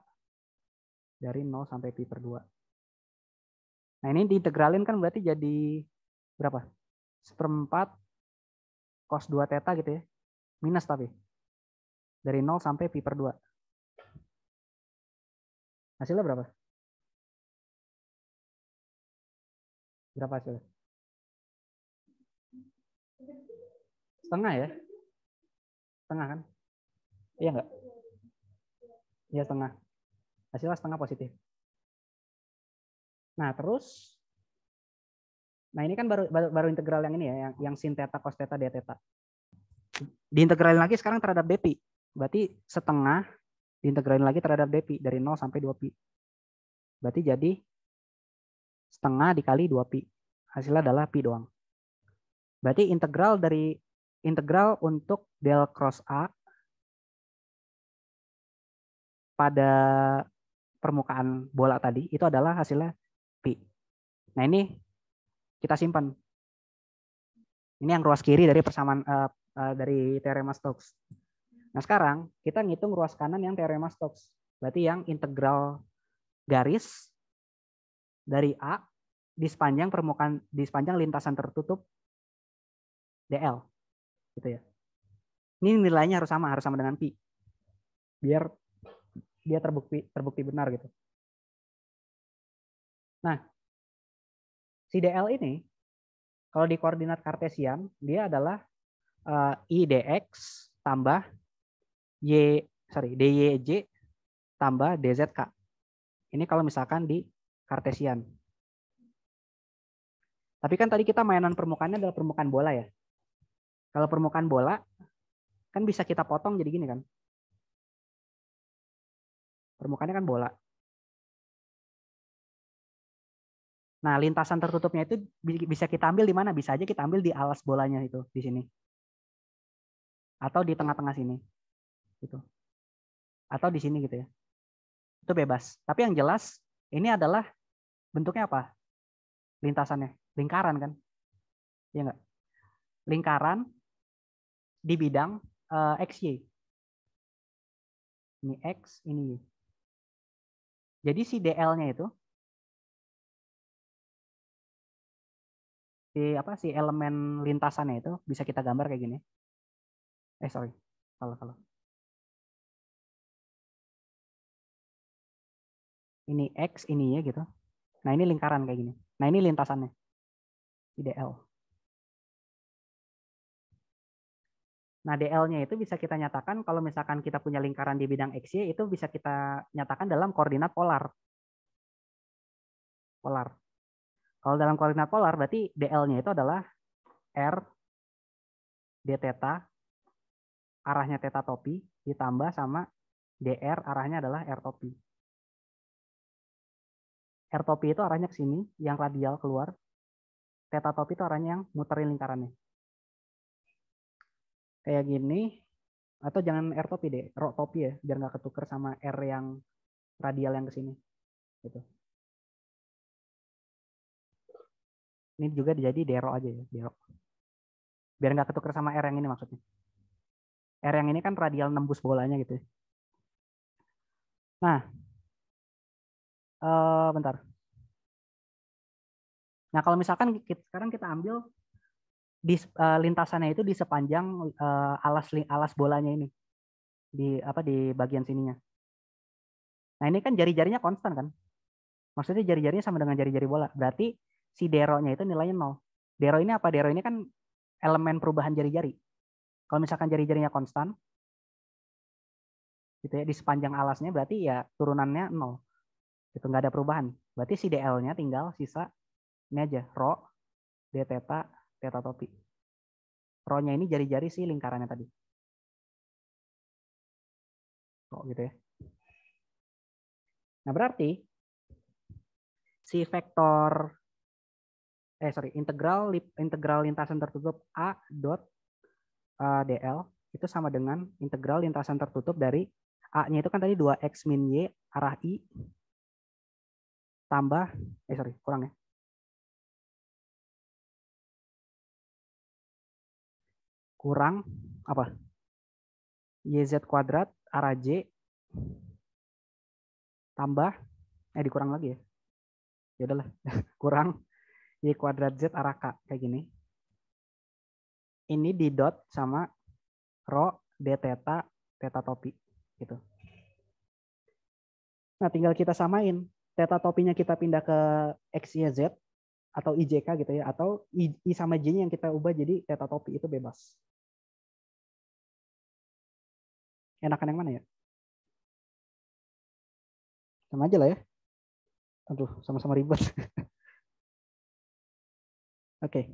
dari 0 sampai pi per 2. Nah ini diintegralin kan berarti jadi berapa? 1 4 cos 2 theta gitu ya. Minus tapi. Dari 0 sampai pi per 2. Hasilnya berapa? Berapa hasilnya? Setengah ya? Setengah kan? Iya enggak? Iya setengah. Hasilnya setengah positif. Nah terus Nah, ini kan baru baru, baru integral yang ini ya, yang, yang sin theta cos theta d theta. Diintegralin lagi sekarang terhadap dpi. Berarti setengah diintegralin lagi terhadap dp dari 0 sampai 2pi. Berarti jadi setengah dikali 2pi. Hasilnya adalah pi doang. Berarti integral dari integral untuk del cross A pada permukaan bola tadi itu adalah hasilnya pi. Nah ini kita simpan. Ini yang ruas kiri dari persamaan uh, uh, dari teorema Stokes. Nah sekarang kita ngitung ruas kanan yang teorema Stokes. Berarti yang integral garis dari A di sepanjang permukaan di sepanjang lintasan tertutup DL. Gitu ya. Ini nilainya harus sama, harus sama dengan pi. Biar dia terbukti terbukti benar gitu. Nah, si DL ini kalau di koordinat kartesian dia adalah uh, i dx tambah Y sorry DYJ tambah DZK. Ini kalau misalkan di kartesian. Tapi kan tadi kita mainan permukaannya adalah permukaan bola ya. Kalau permukaan bola kan bisa kita potong jadi gini kan. Permukaannya kan bola. Nah, lintasan tertutupnya itu bisa kita ambil di mana? Bisa aja kita ambil di alas bolanya itu di sini. Atau di tengah-tengah sini gitu atau di sini gitu ya itu bebas tapi yang jelas ini adalah bentuknya apa lintasannya lingkaran kan ya enggak lingkaran di bidang uh, eh, xy ini x ini y jadi si dl-nya itu si apa si elemen lintasannya itu bisa kita gambar kayak gini eh sorry salah salah ini X, ini Y gitu. Nah ini lingkaran kayak gini. Nah ini lintasannya. IDL. Nah DL-nya itu bisa kita nyatakan kalau misalkan kita punya lingkaran di bidang X, Y, itu bisa kita nyatakan dalam koordinat polar. Polar. Kalau dalam koordinat polar berarti DL-nya itu adalah R D theta arahnya theta topi ditambah sama DR arahnya adalah R topi. R topi itu arahnya ke sini, yang radial keluar. Theta topi itu arahnya yang muterin lingkarannya. Kayak gini, atau jangan R topi deh, R topi ya, biar nggak ketuker sama R yang radial yang ke sini. Gitu. Ini juga jadi dero aja ya, dero. Biar nggak ketuker sama R yang ini maksudnya. R yang ini kan radial nembus bolanya gitu. Ya. Nah, uh, bentar. Nah, kalau misalkan kita, sekarang kita ambil di uh, eh, lintasannya itu di sepanjang uh, alas alas bolanya ini di apa di bagian sininya. Nah, ini kan jari-jarinya konstan kan? Maksudnya jari-jarinya sama dengan jari-jari bola. Berarti si deronya itu nilainya nol. Dero ini apa? Dero ini kan elemen perubahan jari-jari. Kalau misalkan jari-jarinya konstan, gitu ya, di sepanjang alasnya berarti ya turunannya nol. Itu nggak ada perubahan. Berarti si DL-nya tinggal sisa ini aja, rho, d theta, theta topi. Rho-nya ini jari-jari si lingkarannya tadi. Kok gitu ya. Nah berarti si vektor eh sorry integral integral lintasan tertutup a dot eh, dl itu sama dengan integral lintasan tertutup dari a-nya itu kan tadi 2x min y arah i tambah, eh sorry, kurang ya. Kurang apa? YZ kuadrat arah J tambah, eh dikurang lagi ya. Ya udahlah, kurang Y kuadrat Z arah K kayak gini. Ini di dot sama rho d theta theta topi gitu. Nah, tinggal kita samain Teta topinya kita pindah ke x, y, z atau IJK gitu ya atau I, I sama J yang kita ubah jadi teta topi itu bebas. Enakan yang mana ya? Sama aja lah ya. Aduh, sama-sama ribet. Oke. okay.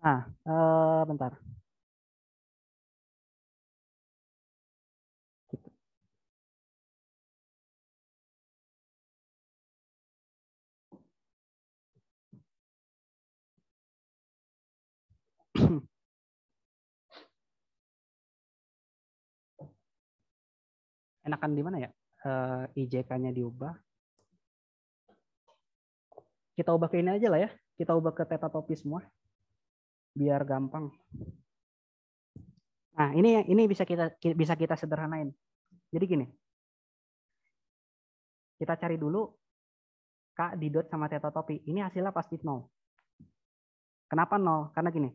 Nah, uh, bentar. enakan di mana ya uh, eh, IJK-nya diubah kita ubah ke ini aja lah ya kita ubah ke teta topi semua biar gampang nah ini ini bisa kita bisa kita sederhanain jadi gini kita cari dulu k dot sama teta topi ini hasilnya pasti nol kenapa nol karena gini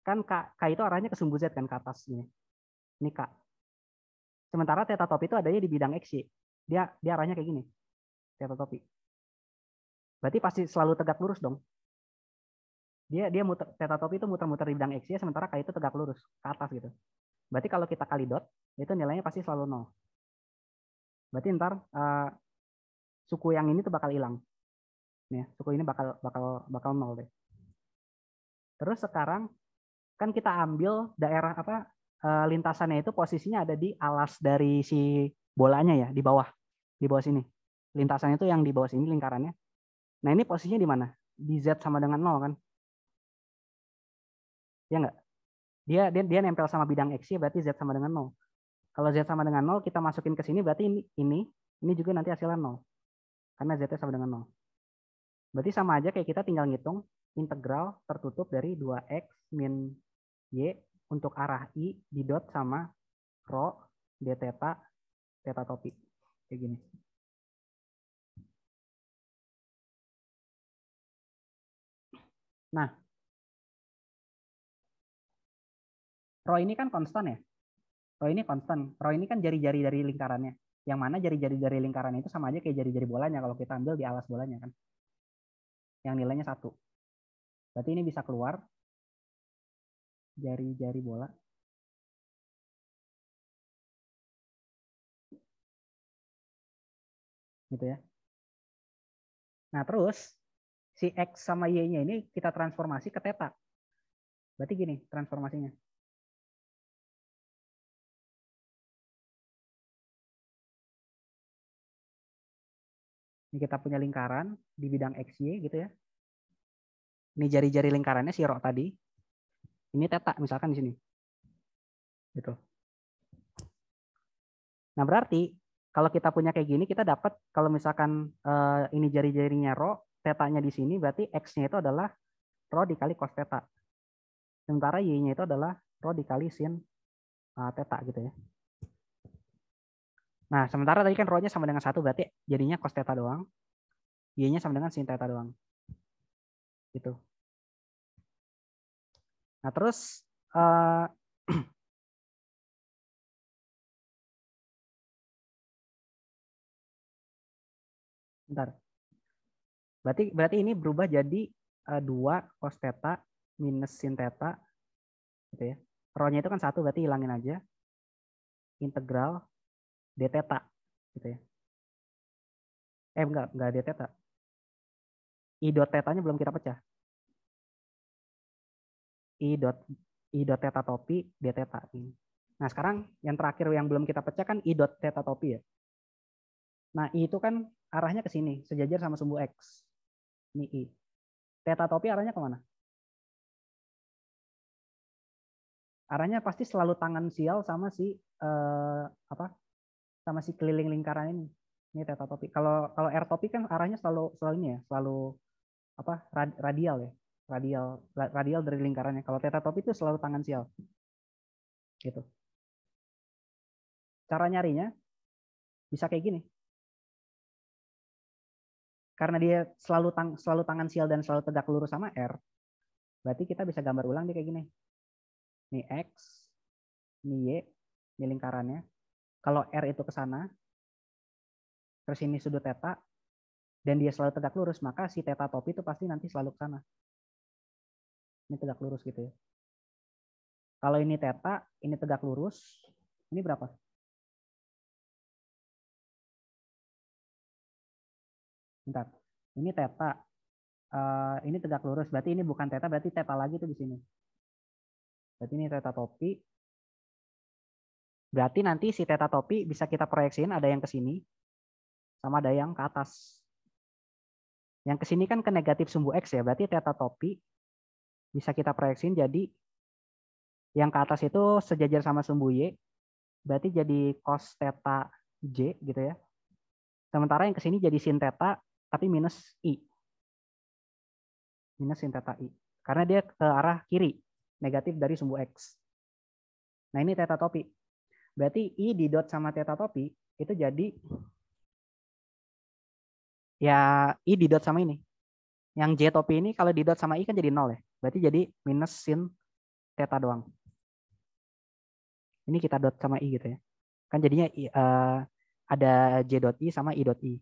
Kan K, K itu arahnya ke sumbu Z kan ke atas ini. Ini K. Sementara theta topi itu adanya di bidang Y. Dia, dia arahnya kayak gini. Theta topi. Berarti pasti selalu tegak lurus dong. Dia dia muter, theta topi itu muter-muter di bidang X, Y, sementara K itu tegak lurus ke atas gitu. Berarti kalau kita kali dot, itu nilainya pasti selalu nol. Berarti ntar uh, suku yang ini tuh bakal hilang. Nih, ya, suku ini bakal bakal bakal nol deh. Terus sekarang kan kita ambil daerah apa eh, lintasannya itu posisinya ada di alas dari si bolanya ya di bawah di bawah sini lintasannya itu yang di bawah sini lingkarannya nah ini posisinya di mana di z sama dengan nol kan ya enggak dia dia dia nempel sama bidang x ya berarti z sama dengan nol kalau z sama dengan nol kita masukin ke sini berarti ini ini ini juga nanti hasilnya nol karena z sama dengan nol berarti sama aja kayak kita tinggal ngitung integral tertutup dari 2x min Y untuk arah I di dot sama rho d theta theta topi. Kayak gini. Nah, rho ini kan konstan ya. Rho ini konstan. Rho ini kan jari-jari dari lingkarannya. Yang mana jari-jari dari lingkaran itu sama aja kayak jari-jari bolanya kalau kita ambil di alas bolanya kan. Yang nilainya satu. Berarti ini bisa keluar jari-jari bola? Gitu ya. Nah, terus si X sama Y-nya ini kita transformasi ke teta. Berarti gini transformasinya. Ini kita punya lingkaran di bidang XY gitu ya. Ini jari-jari lingkarannya si Rok tadi. Ini teta misalkan di sini. Gitu. Nah, berarti kalau kita punya kayak gini kita dapat kalau misalkan eh, ini jari-jarinya rho, tetanya di sini berarti x-nya itu adalah rho dikali cos theta. Sementara y-nya itu adalah rho dikali sin uh, eh, theta gitu ya. Nah, sementara tadi kan rho-nya sama dengan satu berarti jadinya cos theta doang. Y-nya sama dengan sin theta doang. Gitu. Nah terus uh, bentar. Berarti berarti ini berubah jadi eh, dua uh, cos theta minus sin theta gitu ya. Rohnya itu kan satu berarti hilangin aja. Integral d theta gitu ya. Eh enggak, enggak d theta. I dot tetanya belum kita pecah i dot i dot theta topi d theta Nah sekarang yang terakhir yang belum kita pecah kan i dot theta topi ya. Nah i itu kan arahnya ke sini sejajar sama sumbu x. Ini i. Theta topi arahnya kemana? Arahnya pasti selalu tangan sial sama si eh, apa? Sama si keliling lingkaran ini. Ini theta topi. Kalau kalau r topi kan arahnya selalu selalu ini ya, selalu apa? Radial ya radial radial dari lingkarannya. Kalau theta topi itu selalu tangensial. Gitu. Cara nyarinya bisa kayak gini. Karena dia selalu tang selalu tangensial dan selalu tegak lurus sama R, berarti kita bisa gambar ulang dia kayak gini. Ini X, ini Y, ini lingkarannya. Kalau R itu ke sana, terus ini sudut theta, dan dia selalu tegak lurus, maka si theta topi itu pasti nanti selalu ke sana ini tegak lurus gitu ya. Kalau ini teta, ini tegak lurus, ini berapa? Bentar. Ini teta. Uh, ini tegak lurus, berarti ini bukan teta, berarti teta lagi tuh di sini. Berarti ini teta topi. Berarti nanti si teta topi bisa kita proyeksiin ada yang ke sini, sama ada yang ke atas. Yang ke sini kan ke negatif sumbu X ya, berarti teta topi bisa kita proyeksiin jadi yang ke atas itu sejajar sama sumbu Y, berarti jadi cos theta J gitu ya. Sementara yang ke sini jadi sin theta, tapi minus I. Minus sin theta I. Karena dia ke arah kiri, negatif dari sumbu X. Nah ini theta topi. Berarti I di dot sama theta topi itu jadi ya I di dot sama ini. Yang J topi ini kalau di dot sama I kan jadi nol ya. Berarti jadi minus sin theta doang. Ini kita dot sama i gitu ya. Kan jadinya uh, ada j dot i sama i dot i.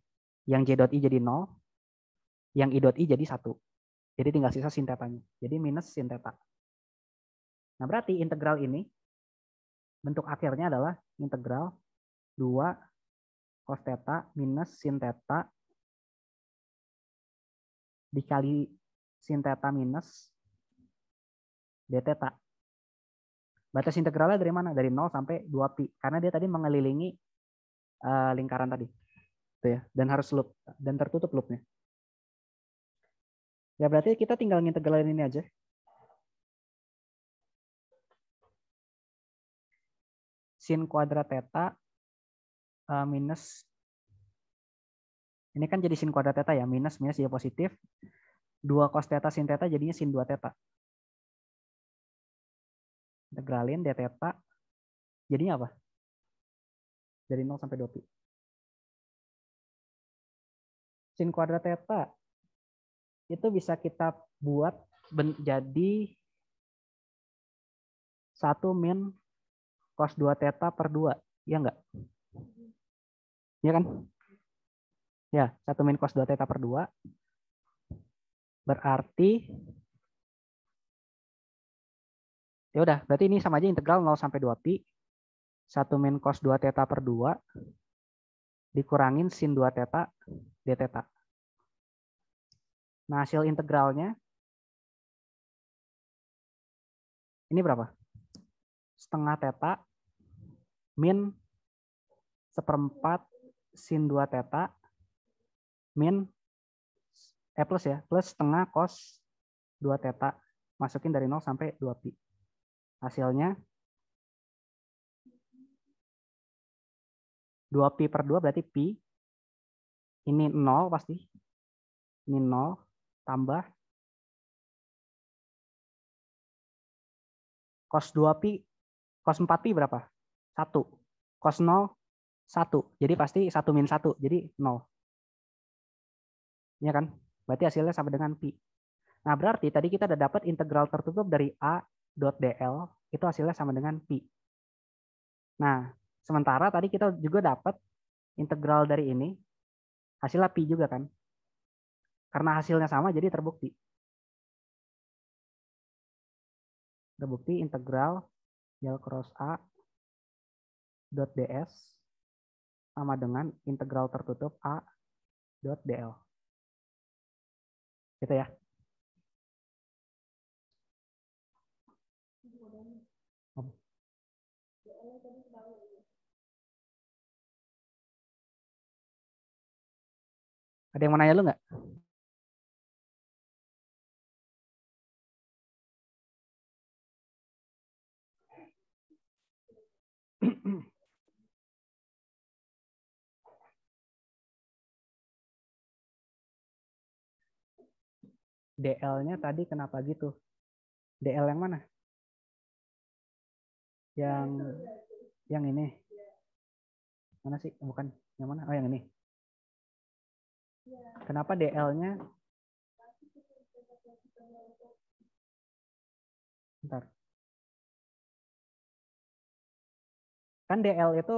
Yang j dot i jadi 0, yang i dot i jadi satu Jadi tinggal sisa sin tetanya. Jadi minus sin theta. Nah berarti integral ini bentuk akhirnya adalah integral 2 cos theta minus sin theta dikali sin theta minus d theta. Batas integralnya dari mana? Dari 0 sampai 2pi. Karena dia tadi mengelilingi uh, lingkaran tadi. Gitu ya. Dan harus loop dan tertutup loopnya. Ya berarti kita tinggal ngintegralin ini aja. Sin kuadrat theta uh, eh, minus ini kan jadi sin kuadrat theta ya, minus minus ya positif. 2 cos theta sin theta jadinya sin 2 theta integralin d theta jadinya apa? Dari 0 sampai 2 pi. Sin kuadrat theta itu bisa kita buat menjadi 1 min cos 2 theta per 2. Iya enggak? Iya kan? Ya, 1 min cos 2 theta per 2. Berarti Ya udah, berarti ini sama aja integral 0 sampai 2pi. 1 min cos 2 theta per 2 dikurangin sin 2 theta d teta. Nah, hasil integralnya ini berapa? Setengah theta min seperempat sin 2 theta min eh plus ya, plus setengah cos 2 theta masukin dari 0 sampai 2 pi hasilnya 2pi per 2 berarti pi. Ini 0 pasti. Ini 0 tambah cos 2pi, cos 4pi berapa? 1. Cos 0, 1. Jadi pasti 1 min 1, jadi 0. ya kan? Berarti hasilnya sama dengan pi. Nah berarti tadi kita udah dapat integral tertutup dari A dl itu hasilnya sama dengan pi. Nah, sementara tadi kita juga dapat integral dari ini hasilnya pi juga kan. Karena hasilnya sama jadi terbukti. Terbukti integral del cross A dot ds sama dengan integral tertutup A dot dl. Gitu ya. Ada yang mau nanya lu nggak? DL-nya tadi kenapa gitu? DL yang mana? Yang yang ini. Mana sih? Bukan. Yang mana? Oh, yang ini. Kenapa DL-nya? Bentar. Kan DL itu,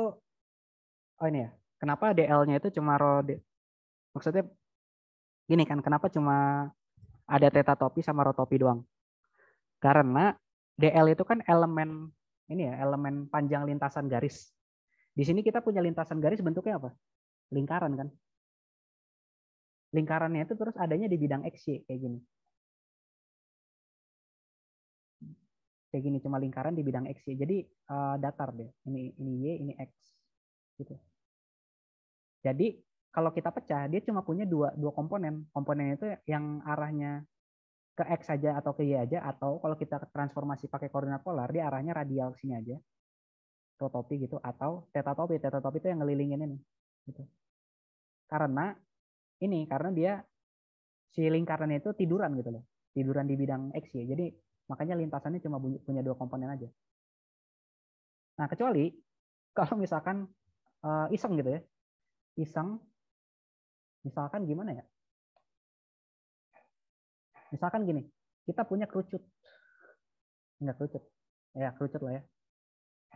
oh ini ya, kenapa DL-nya itu cuma row, maksudnya gini kan, kenapa cuma ada teta topi sama row topi doang? Karena DL itu kan elemen ini ya, elemen panjang lintasan garis. Di sini kita punya lintasan garis bentuknya apa? Lingkaran kan? lingkarannya itu terus adanya di bidang XY kayak gini. Kayak gini cuma lingkaran di bidang XY. Jadi uh, datar deh. Ini ini Y, ini X gitu. Jadi kalau kita pecah dia cuma punya dua dua komponen. Komponen itu yang arahnya ke X saja atau ke Y aja atau kalau kita transformasi pakai koordinat polar dia arahnya radial sini aja. Rotopi gitu atau theta topi. Theta topi itu yang ngelilingin ini gitu. Karena ini karena dia si lingkarannya itu tiduran gitu loh. Tiduran di bidang X ya. Jadi makanya lintasannya cuma punya dua komponen aja. Nah, kecuali kalau misalkan uh, iseng gitu ya. Iseng misalkan gimana ya? Misalkan gini, kita punya kerucut. Enggak kerucut. Ya, kerucut lah ya.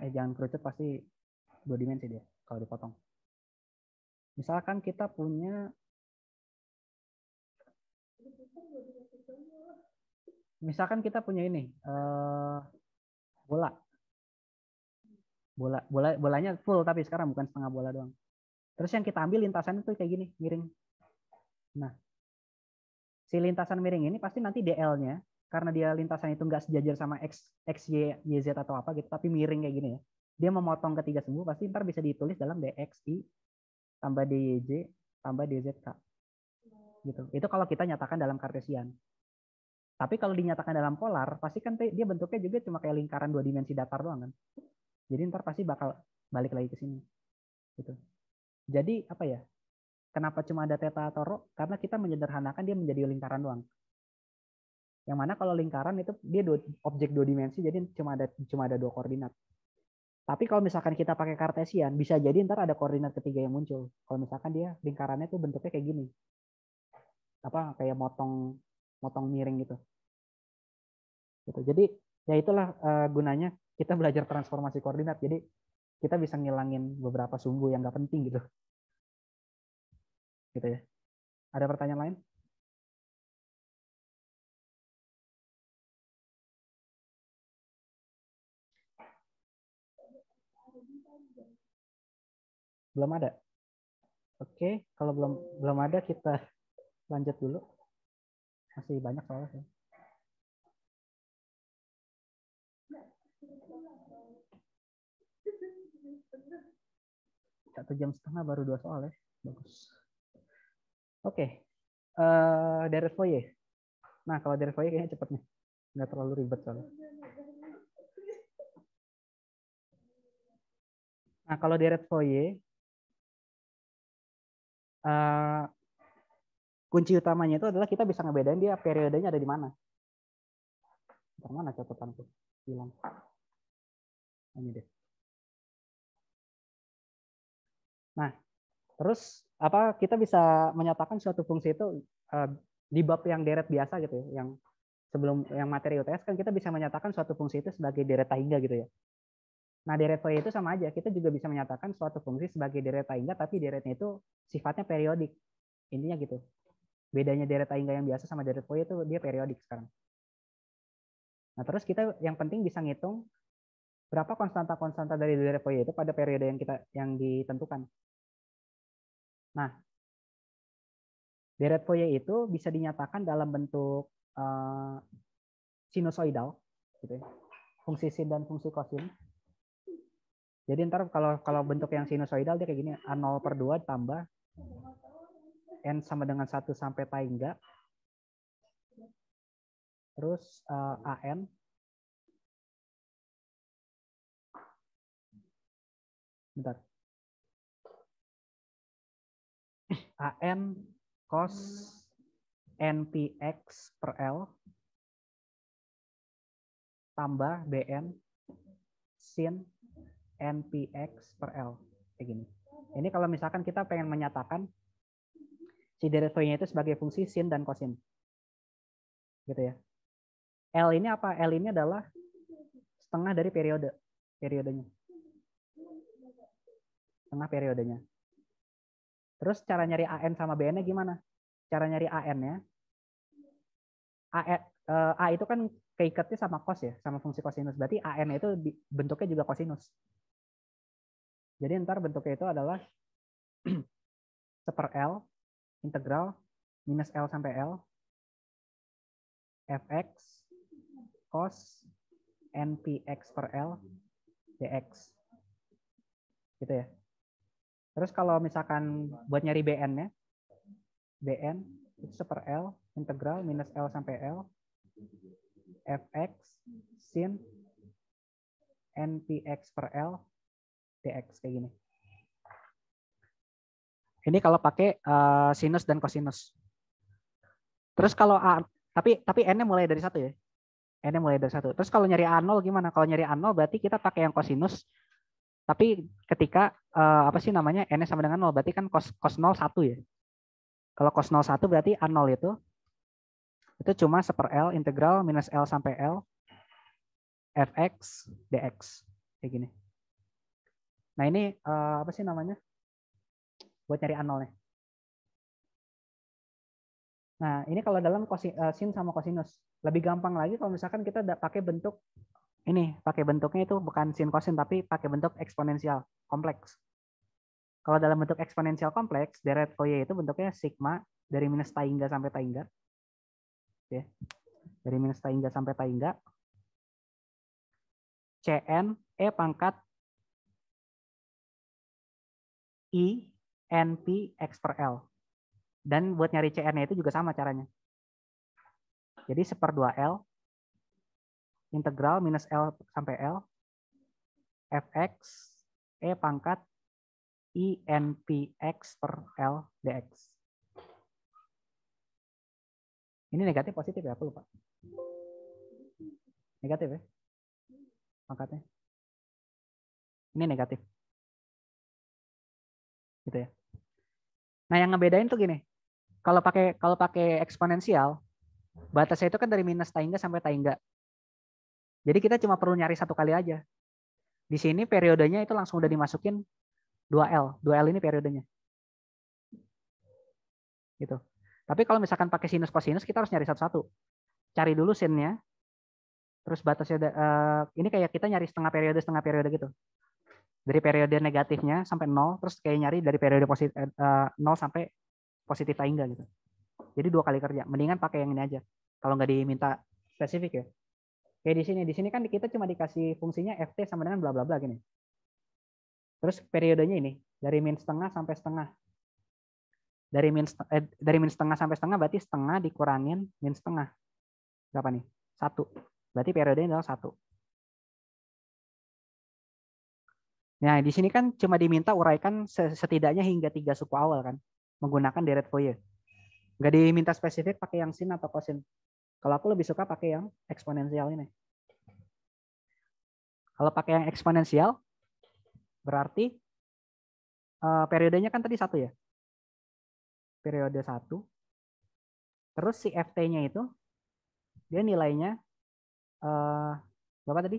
Eh, jangan kerucut pasti dua dimensi dia kalau dipotong. Misalkan kita punya misalkan kita punya ini uh, bola bola bola bolanya full tapi sekarang bukan setengah bola doang terus yang kita ambil lintasan itu kayak gini miring nah si lintasan miring ini pasti nanti DL-nya karena dia lintasan itu nggak sejajar sama x x y y z atau apa gitu tapi miring kayak gini ya dia memotong ketiga sumbu pasti ntar bisa ditulis dalam dx i tambah dyj tambah dzk gitu itu kalau kita nyatakan dalam kartesian tapi kalau dinyatakan dalam polar, pasti kan dia bentuknya juga cuma kayak lingkaran dua dimensi datar doang kan. Jadi ntar pasti bakal balik lagi ke sini. Gitu. Jadi apa ya? Kenapa cuma ada teta atau rho? Karena kita menyederhanakan dia menjadi lingkaran doang. Yang mana kalau lingkaran itu dia dua, objek dua dimensi, jadi cuma ada cuma ada dua koordinat. Tapi kalau misalkan kita pakai kartesian, bisa jadi ntar ada koordinat ketiga yang muncul. Kalau misalkan dia lingkarannya tuh bentuknya kayak gini. Apa kayak motong motong miring gitu. gitu. Jadi ya itulah uh, gunanya kita belajar transformasi koordinat. Jadi kita bisa ngilangin beberapa sumbu yang nggak penting gitu. Gitu ya. Ada pertanyaan lain? Belum ada. Oke, kalau belum belum ada kita lanjut dulu masih banyak soalnya satu jam setengah baru dua soal ya bagus oke okay. uh, eh, deret foyer nah kalau deret foyer kayaknya cepet nih nggak terlalu ribet soalnya nah kalau deret foyer uh, eh, kunci utamanya itu adalah kita bisa ngebedain dia periodenya ada di mana. Di mana catatanku? Hilang. Ini deh. Nah, terus apa kita bisa menyatakan suatu fungsi itu eh, di bab yang deret biasa gitu ya, yang sebelum yang materi UTS kan kita bisa menyatakan suatu fungsi itu sebagai deret hingga gitu ya. Nah, deret V itu sama aja. Kita juga bisa menyatakan suatu fungsi sebagai deret hingga tapi deretnya itu sifatnya periodik. Intinya gitu bedanya deret Aingga yang biasa sama deret poya itu dia periodik sekarang. Nah, terus kita yang penting bisa ngitung berapa konstanta-konstanta dari deret poya itu pada periode yang kita yang ditentukan. Nah, deret poya itu bisa dinyatakan dalam bentuk uh, sinusoidal gitu ya. Fungsi sin dan fungsi kosin. Jadi ntar kalau kalau bentuk yang sinusoidal dia kayak gini A0 per 2 tambah N sama dengan 1 sampai pi enggak. Terus uh, eh, AN. Bentar. AN cos NPX per L tambah BN sin NPX per L. Kayak gini. Ini kalau misalkan kita pengen menyatakan si derivatifnya itu sebagai fungsi sin dan kosin. Gitu ya. L ini apa? L ini adalah setengah dari periode periodenya. Setengah periodenya. Terus cara nyari AN sama BN-nya gimana? Cara nyari AN-nya A, ya. eh, A itu kan keikatnya sama cos ya, sama fungsi kosinus. Berarti AN itu bentuknya juga kosinus. Jadi ntar bentuknya itu adalah seper L integral minus L sampai L fx cos npx per L dx. Gitu ya. Terus kalau misalkan buat nyari BN-nya, BN itu per L integral minus L sampai L fx sin npx per L dx kayak gini. Ini kalau pakai uh, sinus dan kosinus. Terus kalau A, tapi tapi N-nya mulai dari satu ya. N-nya mulai dari satu. Terus kalau nyari A0 gimana? Kalau nyari A0 berarti kita pakai yang kosinus. Tapi ketika uh, apa sih namanya N-nya sama dengan 0, berarti kan cos, cos 0 1 ya. Kalau cos 0 1 berarti A0 itu itu cuma seper L integral minus L sampai L fx dx kayak gini. Nah ini uh, apa sih namanya? buat nyari anolnya. Nah, ini kalau dalam eh, sin sama kosinus. Lebih gampang lagi kalau misalkan kita pakai bentuk ini, pakai bentuknya itu bukan sin kosin tapi pakai bentuk eksponensial kompleks. Kalau dalam bentuk eksponensial kompleks, deret Fourier itu bentuknya sigma dari minus pi hingga sampai pi hingga. Oke. Dari minus pi hingga sampai pi hingga. CN E pangkat I NP X per L. Dan buat nyari CR-nya itu juga sama caranya. Jadi seper 2 L integral minus L sampai L fx e pangkat i npx per L dx. Ini negatif positif ya? Aku lupa. Negatif ya? Pangkatnya. Ini negatif. Gitu ya. Nah, yang ngebedain tuh gini. Kalau pakai kalau pakai eksponensial, batasnya itu kan dari minus tangga sampai tangga. Jadi kita cuma perlu nyari satu kali aja. Di sini periodenya itu langsung udah dimasukin 2L. 2L ini periodenya. Gitu. Tapi kalau misalkan pakai sinus kosinus kita harus nyari satu-satu. Cari dulu sinnya, terus batasnya eh, ini kayak kita nyari setengah periode setengah periode gitu dari periode negatifnya sampai nol terus kayak nyari dari periode positif eh, eh, nol sampai positif aja enggak gitu jadi dua kali kerja mendingan pakai yang ini aja kalau nggak diminta spesifik ya kayak di sini di sini kan kita cuma dikasih fungsinya ft sama dengan bla bla bla gini terus periodenya ini dari min setengah sampai setengah dari min eh, dari min setengah sampai setengah berarti setengah dikurangin min setengah berapa nih satu berarti periodenya adalah satu Nah, di sini kan cuma diminta uraikan setidaknya hingga tiga suku awal kan, menggunakan deret Fourier. Nggak diminta spesifik pakai yang sin atau cosin. Kalau aku lebih suka pakai yang eksponensial ini. Kalau pakai yang eksponensial, berarti uh, periodenya kan tadi satu ya. Periode satu. Terus si FT-nya itu, dia nilainya, uh, berapa tadi?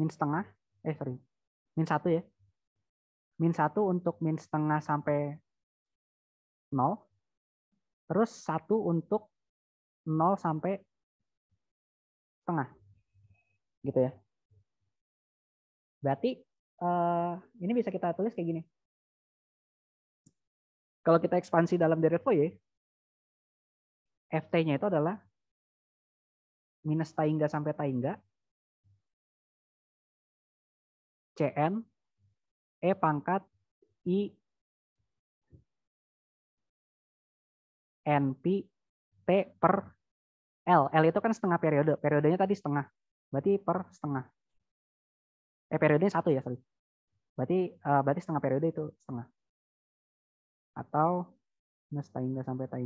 Min setengah eh sorry min satu ya min satu untuk min setengah sampai nol, terus satu untuk nol sampai setengah gitu ya berarti uh, ini bisa kita tulis kayak gini kalau kita ekspansi dalam derivative Fourier ft-nya itu adalah minus tai sampai tai CN E pangkat I NP T per L. L itu kan setengah periode. Periodenya tadi setengah. Berarti per setengah. Eh, periodenya satu ya, sorry. Berarti, uh, berarti setengah periode itu setengah. Atau minus tai sampai tai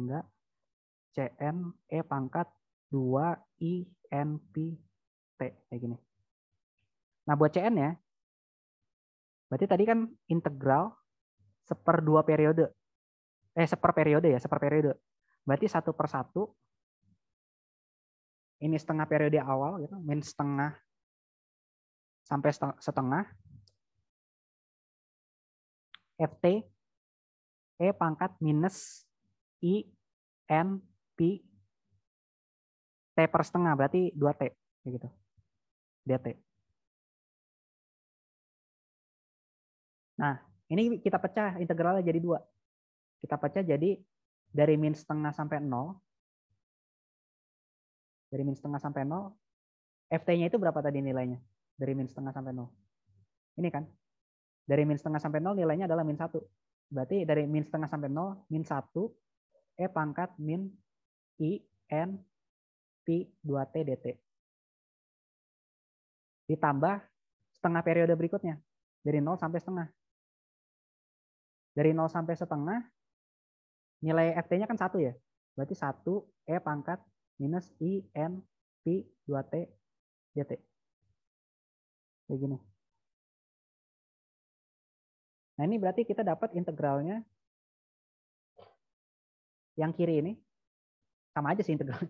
CN E pangkat 2 I N P T. Kayak gini. Nah, buat CN ya, Berarti tadi kan integral seper dua periode. Eh, seper periode ya, seper periode. Berarti satu per satu. Ini setengah periode awal, gitu, min setengah sampai setengah. FT E pangkat minus I N P T per setengah berarti 2T gitu. DT. Nah, ini kita pecah integralnya jadi dua. Kita pecah jadi dari min setengah sampai nol Dari min setengah sampai nol FT-nya itu berapa tadi nilainya? Dari min setengah sampai nol Ini kan? Dari min setengah sampai nol nilainya adalah min satu Berarti dari min setengah sampai nol min satu E pangkat min I, N, P, 2T, DT. Ditambah setengah periode berikutnya. Dari nol sampai setengah dari 0 sampai setengah nilai ft-nya kan satu ya. Berarti satu e pangkat minus i n pi dua t dt. Kayak gini. Nah, ini berarti kita dapat integralnya yang kiri ini sama aja sih integral.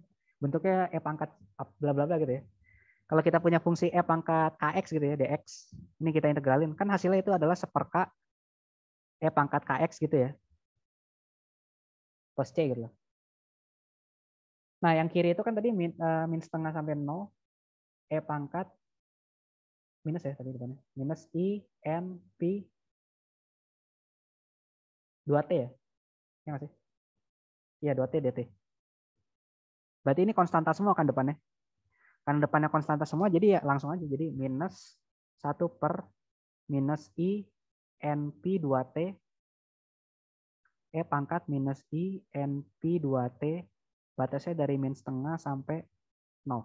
Bentuknya e pangkat bla bla bla gitu ya. Kalau kita punya fungsi e pangkat kx gitu ya, dx, ini kita integralin. Kan hasilnya itu adalah seper eh pangkat KX gitu ya. cos C gitu loh. Nah, yang kiri itu kan tadi min, uh, eh, min setengah sampai nol E pangkat minus ya tadi depannya. Minus I n P 2T ya. Ya nggak sih? Iya, 2T DT. Berarti ini konstanta semua kan depannya. Karena depannya konstanta semua, jadi ya langsung aja. Jadi minus 1 per minus I NP2T E eh, pangkat minus I NP2T batasnya dari min setengah sampai 0.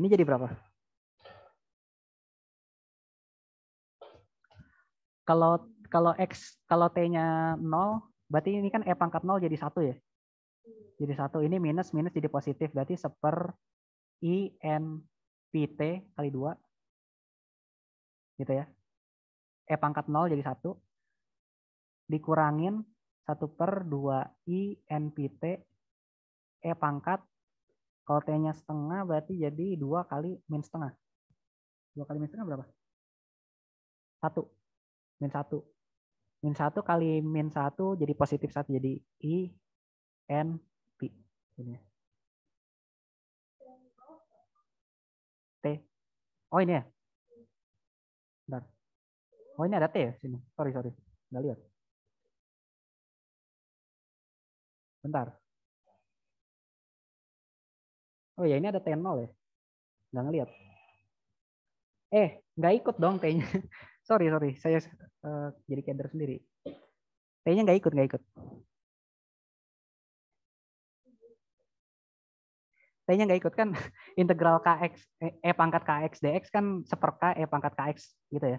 Ini jadi berapa? Kalau kalau X kalau T-nya 0, berarti ini kan E pangkat 0 jadi satu ya? Jadi satu ini minus minus jadi positif berarti seper I N T kali 2 gitu ya. E pangkat 0 jadi 1. Dikurangin 1 per 2 I NPT E pangkat. Kalau T-nya setengah berarti jadi 2 kali min setengah. 2 kali min setengah berapa? 1. Min 1. Min 1 kali min 1 jadi positif 1. Jadi I N P. Ini. ya. T. Oh ini ya? Bentar. Oh ini ada T ya sini. Sorry sorry, nggak lihat. Bentar. Oh ya ini ada T0 ya. Nggak ngeliat. Eh nggak ikut dong T-nya. sorry sorry, saya uh, jadi kader sendiri. T-nya nggak ikut nggak ikut. T-nya nggak ikut kan integral kx eh, e pangkat kx dx kan seper k e pangkat kx gitu ya.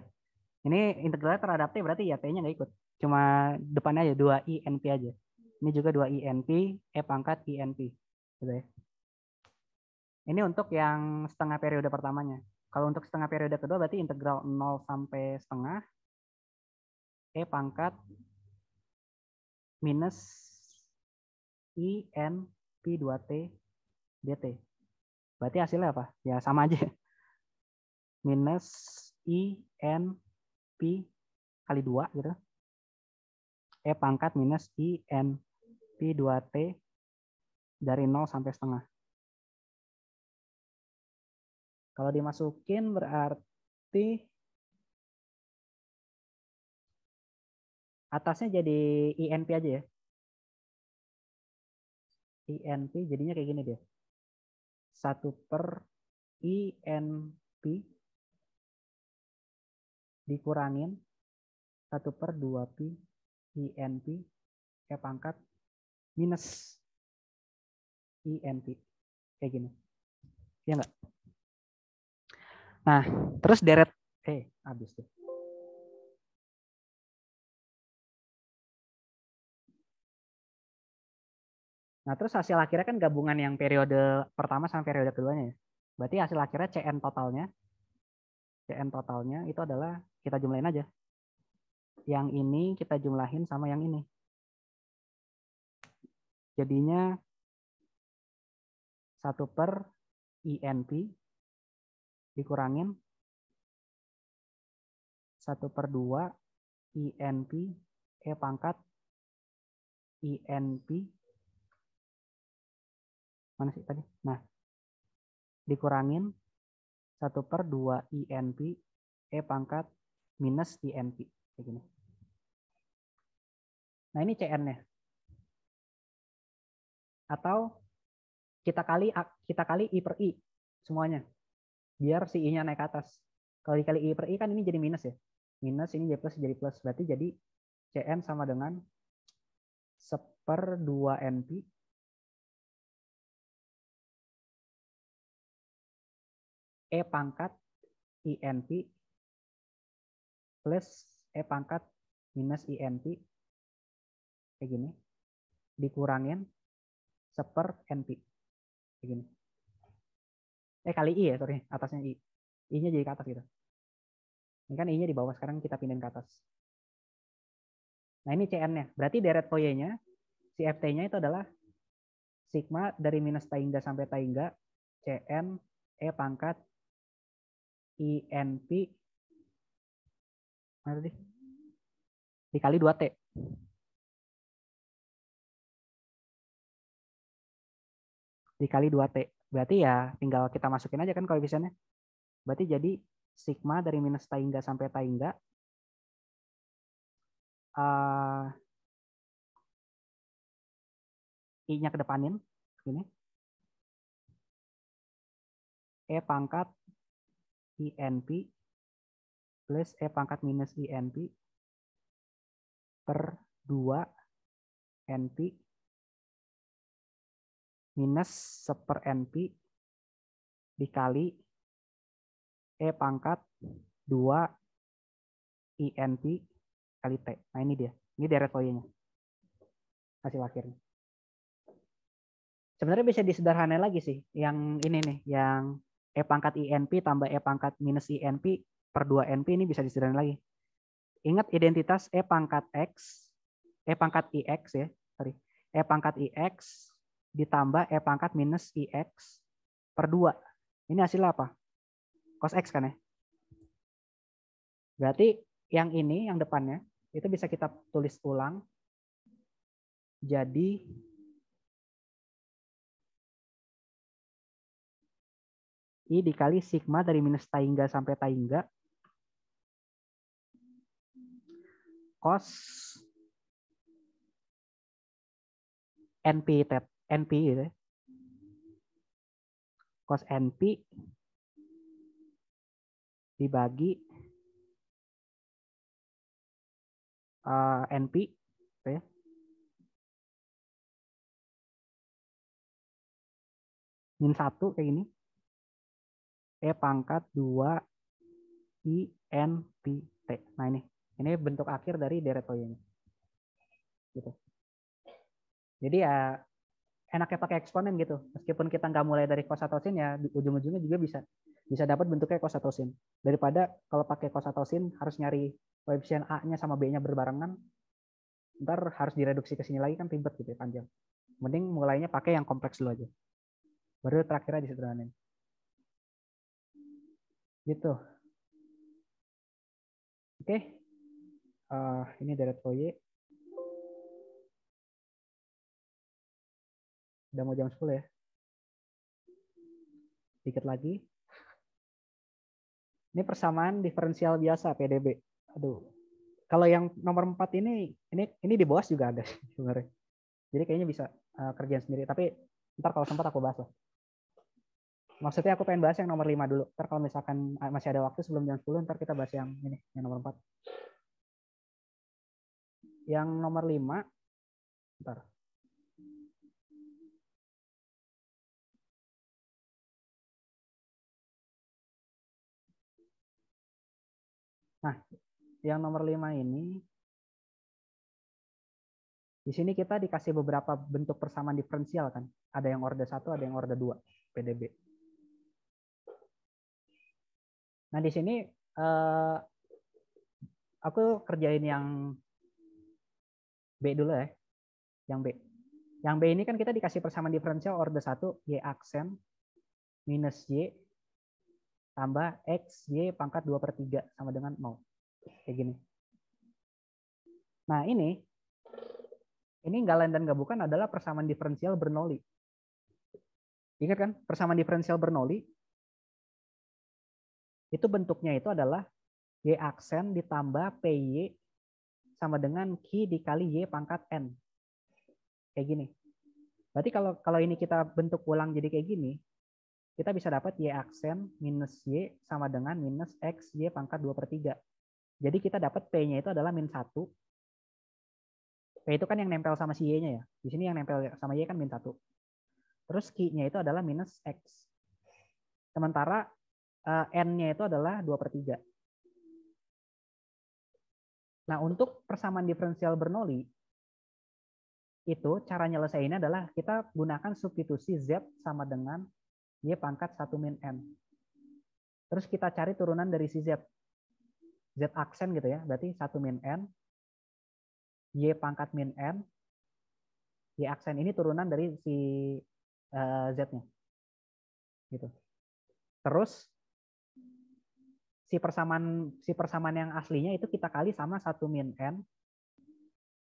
Ini integral terhadap t berarti ya t-nya nggak ikut. Cuma depannya aja 2 inp aja. Ini juga 2 inp e pangkat inp gitu ya. Ini untuk yang setengah periode pertamanya. Kalau untuk setengah periode kedua berarti integral 0 sampai setengah e pangkat minus i n p 2 t DT. Berarti hasilnya apa? Ya sama aja. Minus I N P kali dua, gitu. E pangkat minus I N P 2 T dari nol sampai setengah. Kalau dimasukin berarti atasnya jadi INP aja ya. INP jadinya kayak gini deh. 1 per INP dikurangin 1 per 2P INP ke pangkat minus INP. Kayak gini. Ya enggak? Nah, terus deret, eh, habis tuh. Nah, terus hasil akhirnya kan gabungan yang periode pertama sama periode keduanya ya. Berarti hasil akhirnya CN totalnya CN totalnya itu adalah kita jumlahin aja. Yang ini kita jumlahin sama yang ini. Jadinya 1 per INP dikurangin 1 per 2 INP E pangkat INP mana sih tadi? Nah, dikurangin 1 per 2 INP E pangkat minus INP. Kayak gini. Nah, ini CN-nya. Atau kita kali kita kali I per I semuanya. Biar si I-nya naik ke atas. Kalau dikali I per I kan ini jadi minus ya. Minus ini jadi plus jadi plus. Berarti jadi CN sama dengan seper 2 NP E pangkat INP plus E pangkat minus INP kayak gini dikurangin seper NP kayak gini. Eh kali I ya, sorry, atasnya I. I-nya jadi ke atas gitu. Ini kan I-nya di bawah, sekarang kita pindahin ke atas. Nah ini CN-nya, berarti deret Fourier-nya, si FT-nya itu adalah sigma dari minus tai sampai tai CN E pangkat INP mana tadi? Dikali 2T. Dikali 2T. Berarti ya tinggal kita masukin aja kan koefisiennya. Berarti jadi sigma dari minus hingga sampai hingga. uh, eh, I-nya kedepanin. Ini. E pangkat INP plus E pangkat minus INP per 2 NP minus seper NP dikali E pangkat 2 INP kali T. Nah ini dia. Ini deret foyanya. Hasil akhirnya. Sebenarnya bisa disederhanain lagi sih. Yang ini nih. Yang E pangkat INP tambah E pangkat minus INP per 2 NP ini bisa disederhanakan lagi. Ingat identitas E pangkat X, E pangkat IX ya, sorry. E pangkat IX ditambah E pangkat minus IX per 2. Ini hasilnya apa? Cos X kan ya? Berarti yang ini, yang depannya, itu bisa kita tulis ulang jadi I dikali sigma dari minus tai sampai tai enggak. Cos NP tet NP gitu. Ya. Cos NP dibagi uh, eh, NP gitu ya. Min satu kayak gini. E pangkat 2 I N T T. Nah ini, ini bentuk akhir dari deretoy ini. Gitu. Jadi ya enaknya pakai eksponen gitu. Meskipun kita nggak mulai dari sin ya di ujung-ujungnya juga bisa bisa dapat bentuknya sin. Daripada kalau pakai sin harus nyari koefisien A-nya sama B-nya berbarengan, ntar harus direduksi ke sini lagi kan ribet gitu ya, panjang. Mending mulainya pakai yang kompleks dulu aja. Baru terakhirnya disederhanain. Gitu. Oke. Okay. Uh, eh, ini dari Toye Udah mau jam 10 ya. Dikit lagi. Ini persamaan diferensial biasa PDB. Aduh. Kalau yang nomor 4 ini ini ini di bawah juga ada sebenarnya. Jadi kayaknya bisa uh, kerjaan sendiri, tapi ntar kalau sempat aku bahas lah maksudnya aku pengen bahas yang nomor 5 dulu. Ntar kalau misalkan ah, masih ada waktu sebelum jam 10, ntar kita bahas yang ini, yang nomor 4. Yang nomor 5, ntar. Nah, yang nomor 5 ini di sini kita dikasih beberapa bentuk persamaan diferensial kan. Ada yang order 1, ada yang order 2, PDB. Nah di sini uh, aku kerjain yang B dulu ya, yang B. Yang B ini kan kita dikasih persamaan diferensial order 1, Y aksen, minus Y, tambah X, Y pangkat 2 per 3, sama dengan 0. Kayak gini. Nah ini, ini nggak lain dan nggak bukan adalah persamaan diferensial Bernoulli. Ingat kan, persamaan diferensial Bernoulli itu bentuknya itu adalah Y aksen ditambah PY sama dengan Q dikali Y pangkat N. Kayak gini. Berarti kalau kalau ini kita bentuk ulang jadi kayak gini, kita bisa dapat Y aksen minus Y sama dengan minus X Y pangkat 2 per 3. Jadi kita dapat P-nya itu adalah min satu. P itu kan yang nempel sama si Y-nya ya. Di sini yang nempel sama Y kan min satu. Terus Q-nya itu adalah minus X. Sementara uh, n-nya itu adalah 2 per 3. Nah, untuk persamaan diferensial Bernoulli, itu cara nyelesainnya adalah kita gunakan substitusi Z sama dengan Y pangkat 1 min N. Terus kita cari turunan dari si Z. Z aksen gitu ya, berarti 1 min N, Y pangkat min N, Y aksen ini turunan dari si eh, Z-nya. Gitu. Terus si persamaan si persamaan yang aslinya itu kita kali sama 1 min n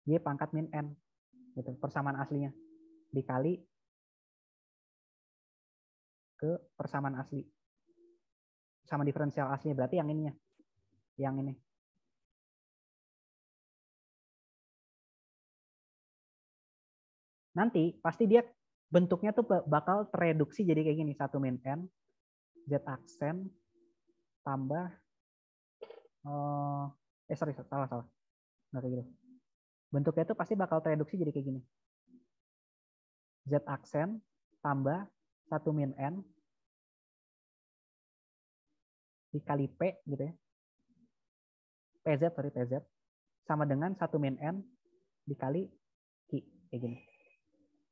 y pangkat min n itu persamaan aslinya dikali ke persamaan asli sama diferensial aslinya berarti yang ininya yang ini nanti pasti dia bentuknya tuh bakal tereduksi jadi kayak gini satu min n z aksen tambah uh, eh sorry salah salah nggak kayak gitu bentuknya itu pasti bakal tereduksi jadi kayak gini z aksen tambah satu min n dikali p gitu ya pz sorry pz sama dengan satu min n dikali q kayak gini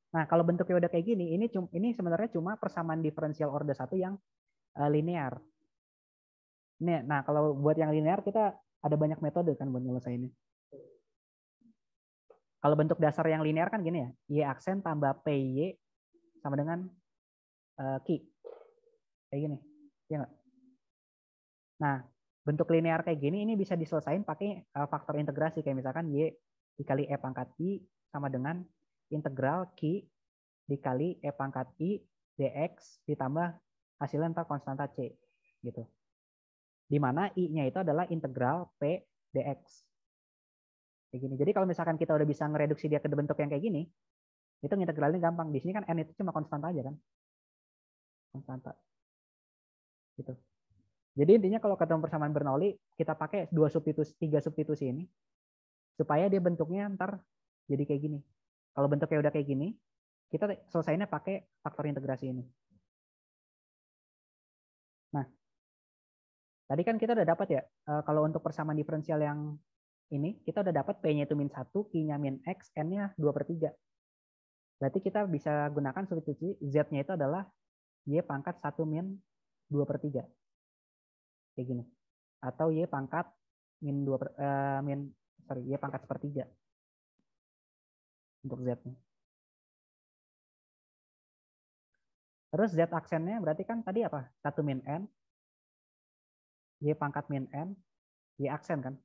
Nah, kalau bentuknya udah kayak gini, ini ini sebenarnya cuma persamaan diferensial order satu yang uh, linear. Nih, nah kalau buat yang linear kita ada banyak metode kan buat nyelesainnya. Kalau bentuk dasar yang linear kan gini ya, y aksen tambah py sama dengan uh, eh, q. Kayak gini. Ya enggak? Nah, bentuk linear kayak gini ini bisa diselesain pakai uh, faktor integrasi kayak misalkan y dikali e pangkat i sama dengan integral k dikali e pangkat i dx ditambah hasilnya ntar konstanta c gitu di mana i-nya itu adalah integral p dx. Kayak gini. Jadi kalau misalkan kita udah bisa ngereduksi dia ke bentuk yang kayak gini, itu integralnya gampang. Di sini kan n itu cuma konstanta aja kan. Konstanta. Gitu. Jadi intinya kalau ketemu persamaan Bernoulli, kita pakai dua substitusi, tiga substitusi ini supaya dia bentuknya ntar jadi kayak gini. Kalau bentuknya udah kayak gini, kita selesainya pakai faktor integrasi ini. Nah, Tadi kan kita udah dapat ya, eh, kalau untuk persamaan diferensial yang ini, kita udah dapat P-nya itu min 1, Q-nya min X, N-nya 2 per 3. Berarti kita bisa gunakan substitusi Z-nya itu adalah Y pangkat 1 min 2 per 3. Kayak gini. Atau Y pangkat min 2 per, eh, min, sorry, Y pangkat 1 per 3. Untuk Z-nya. Terus Z aksennya berarti kan tadi apa? 1 min N, Y pangkat min N, Y aksen kan.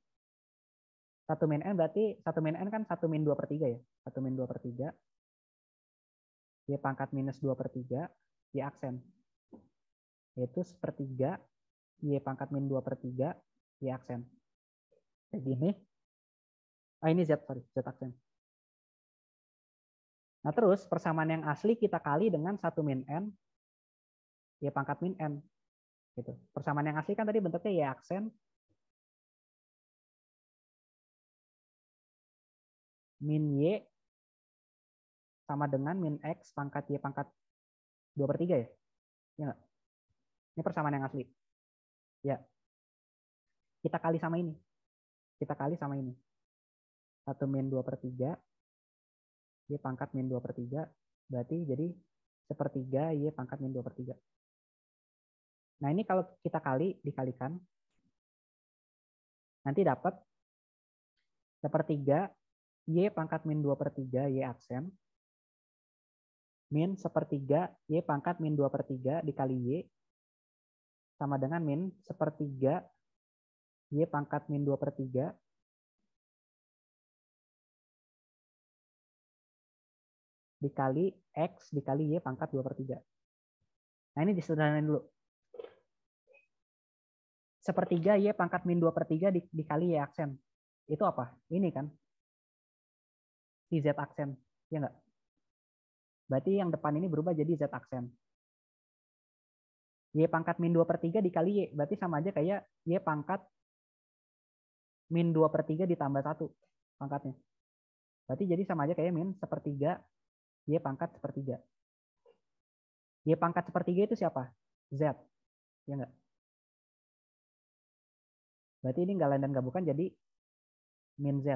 satu min N berarti satu min N kan satu min dua per tiga ya. satu min dua per tiga, Y pangkat minus dua per tiga, Y aksen. Yaitu sepertiga Y pangkat min dua per tiga, Y aksen. Kayak gini. Ah ini Z, sorry, Z aksen. Nah terus persamaan yang asli kita kali dengan satu min N, Y pangkat min N. Gitu. Persamaan yang asli kan tadi bentuknya y ya aksen min y sama dengan min x pangkat y pangkat dua per tiga ya? Ya Ini persamaan yang asli. Ya. Kita kali sama ini. Kita kali sama ini. satu min dua per tiga Y pangkat min dua per tiga Berarti jadi sepertiga Y pangkat min dua per tiga Nah, ini kalau kita kali, dikalikan, nanti dapat 3. Y pangkat min 2 per 3 Y aksen min sepertiga Y pangkat min 2 per 3 dikali Y sama dengan min sepertiga Y pangkat min 2 per 3 dikali X dikali Y pangkat 2 per 3. Nah ini disederhanain dulu sepertiga Y iya, pangkat min dua per 3 dikali Y ya, aksen. Itu apa? Ini kan. Si Z aksen. Ya enggak? Berarti yang depan ini berubah jadi Z aksen. Y pangkat min dua per 3 dikali Y. Berarti sama aja kayak Y pangkat min dua per 3 ditambah satu pangkatnya. Berarti jadi sama aja kayak min sepertiga Y pangkat sepertiga. Y pangkat sepertiga itu siapa? Z. Ya enggak? Berarti ini enggak lain dan enggak bukan jadi min Z.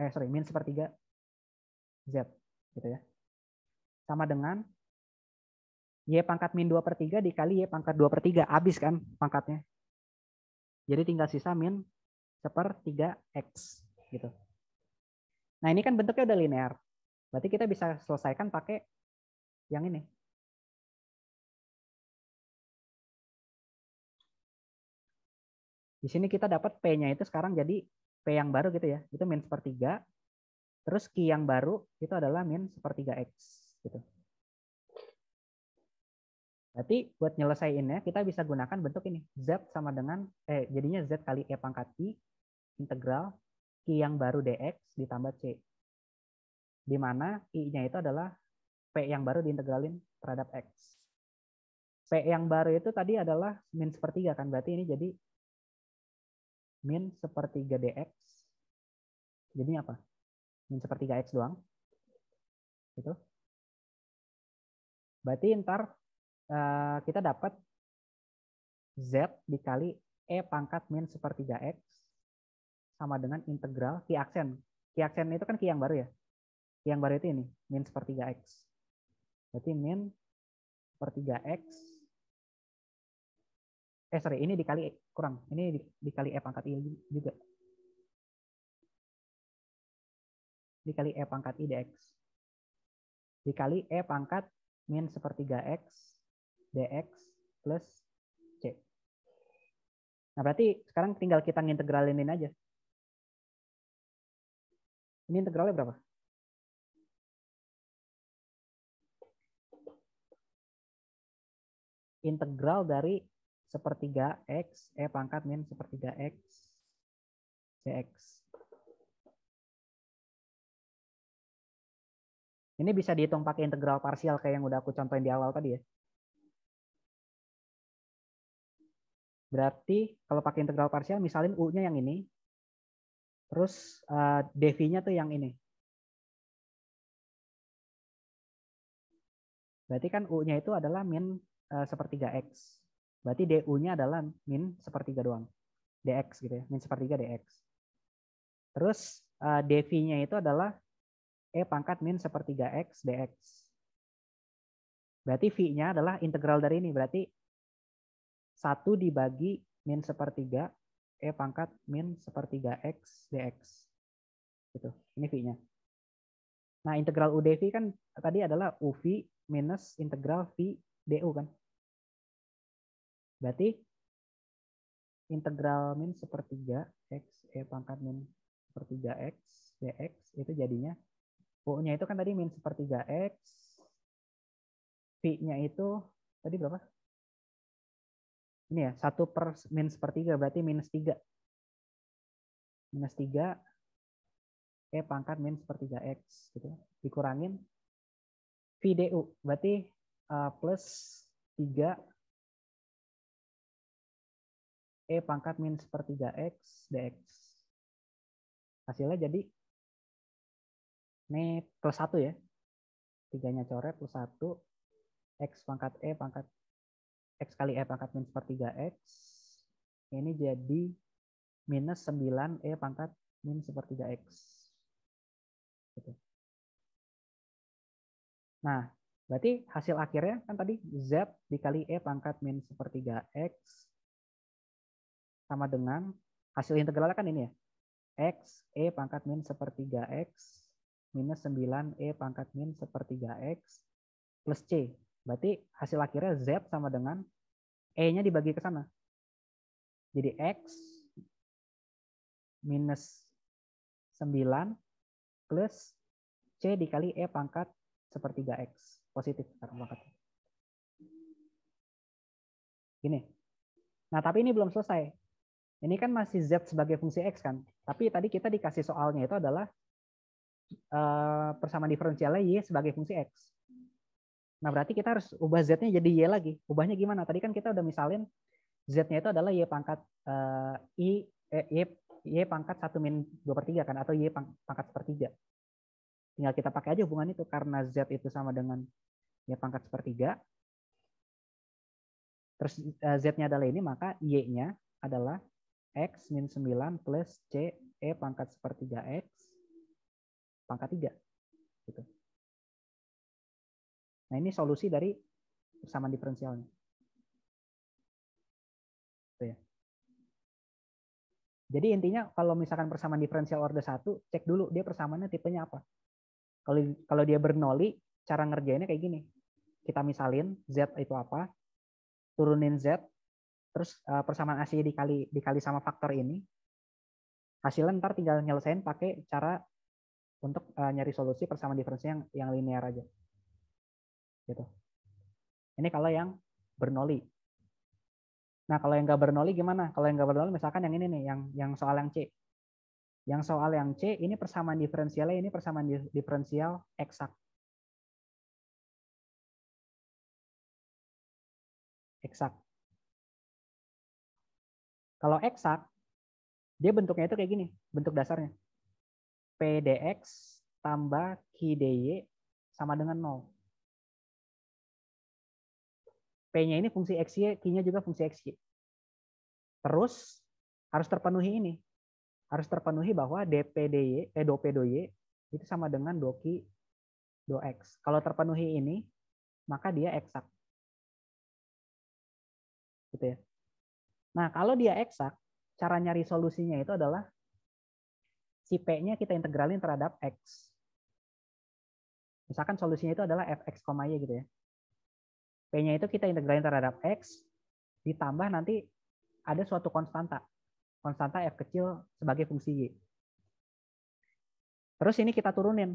Eh, sorry, min sepertiga Z. Gitu ya. Sama dengan Y pangkat min 2 per 3 dikali Y pangkat 2 per 3. abis kan pangkatnya. Jadi tinggal sisa min seper 3X. Gitu. Nah ini kan bentuknya udah linear. Berarti kita bisa selesaikan pakai yang ini. Di sini kita dapat P-nya itu sekarang jadi P yang baru gitu ya. Itu min sepertiga. Terus Q yang baru itu adalah min sepertiga X. Gitu. Berarti buat nyelesainnya kita bisa gunakan bentuk ini. Z sama dengan, eh jadinya Z kali E pangkat I integral Q yang baru dx ditambah C. Di mana I-nya itu adalah P yang baru diintegralin terhadap X. P yang baru itu tadi adalah min sepertiga kan, berarti ini jadi min sepertiga dx. jadi apa? Min sepertiga x doang. itu Berarti ntar uh, kita dapat z dikali e pangkat min sepertiga x sama dengan integral ki aksen. Ki aksen itu kan ki yang baru ya. Ki yang baru itu ini min sepertiga x. Berarti min sepertiga x eh sorry ini dikali e, kurang ini dikali e pangkat i juga dikali e pangkat i dx dikali e pangkat min sepertiga x dx plus c nah berarti sekarang tinggal kita ngintegralin ini aja ini integralnya berapa integral dari sepertiga X, E pangkat min sepertiga X, CX. Ini bisa dihitung pakai integral parsial kayak yang udah aku contohin di awal tadi ya. Berarti kalau pakai integral parsial, misalin U-nya yang ini, terus uh, eh, DV-nya tuh yang ini. Berarti kan U-nya itu adalah min uh, sepertiga X. Berarti DU-nya adalah min sepertiga doang. DX gitu ya, min sepertiga DX. Terus uh, eh, DV-nya itu adalah E pangkat min sepertiga X DX. Berarti V-nya adalah integral dari ini. Berarti satu dibagi min sepertiga E pangkat min sepertiga X DX. Gitu. Ini V-nya. Nah, integral u UDV kan tadi adalah UV minus integral V DU kan. Berarti integral min sepertiga x e pangkat min sepertiga x dx itu jadinya u-nya itu kan tadi min sepertiga x, v-nya itu tadi berapa? Ini ya, satu per min sepertiga, berarti minus tiga Minus tiga E pangkat min sepertiga X. Gitu. Dikurangin V DU, berarti eh, plus tiga E pangkat min sepertiga X dx. Hasilnya jadi ini plus satu ya. Tiganya coret plus satu X pangkat E pangkat X kali E pangkat min sepertiga X. Ini jadi minus sembilan E pangkat min sepertiga X. Gitu. Nah, berarti hasil akhirnya kan tadi Z dikali E pangkat min sepertiga X sama dengan hasil integralnya kan ini ya. X E pangkat min sepertiga X minus 9 E pangkat min sepertiga X plus C. Berarti hasil akhirnya Z sama dengan E-nya dibagi ke sana. Jadi X minus 9 plus C dikali E pangkat sepertiga X. Positif sekarang pangkatnya. Gini. Nah, tapi ini belum selesai. Ini kan masih Z sebagai fungsi X kan. Tapi tadi kita dikasih soalnya itu adalah eh, persamaan diferensialnya Y sebagai fungsi X. Nah, berarti kita harus ubah Z-nya jadi Y lagi. Ubahnya gimana? Tadi kan kita udah misalin Z-nya itu adalah Y pangkat uh, I, eh, Y, Y pangkat satu min dua per tiga kan, atau Y pangkat sepertiga. Tinggal kita pakai aja hubungan itu, karena Z itu sama dengan Y pangkat sepertiga. Terus eh, Z-nya adalah ini, maka Y-nya adalah X min 9 plus C E pangkat sepertiga X pangkat 3. Gitu. Nah ini solusi dari persamaan diferensialnya. Gitu ya. Jadi intinya kalau misalkan persamaan diferensial order 1, cek dulu dia persamaannya tipenya apa. Kalau kalau dia bernoli, cara ngerjainnya kayak gini. Kita misalin Z itu apa, turunin Z, terus uh, persamaan AC dikali dikali sama faktor ini hasilnya ntar tinggal nyelesain pakai cara untuk uh, nyari solusi persamaan diferensi yang yang linear aja gitu ini kalau yang bernoli. nah kalau yang nggak bernoli gimana kalau yang nggak bernoli, misalkan yang ini nih yang yang soal yang C yang soal yang C ini persamaan diferensialnya ini persamaan diferensial eksak eksak kalau eksak, dia bentuknya itu kayak gini, bentuk dasarnya. PDX tambah QDY sama dengan 0. P-nya ini fungsi XY, Q-nya juga fungsi XY. Terus harus terpenuhi ini. Harus terpenuhi bahwa DPDY, eh, PDY itu sama dengan do q 2X. Kalau terpenuhi ini, maka dia eksak. Gitu ya. Nah, kalau dia eksak, cara nyari solusinya itu adalah si P-nya kita integralin terhadap X. Misalkan solusinya itu adalah fx, y gitu ya. P-nya itu kita integralin terhadap X, ditambah nanti ada suatu konstanta. Konstanta F kecil sebagai fungsi Y. Terus ini kita turunin.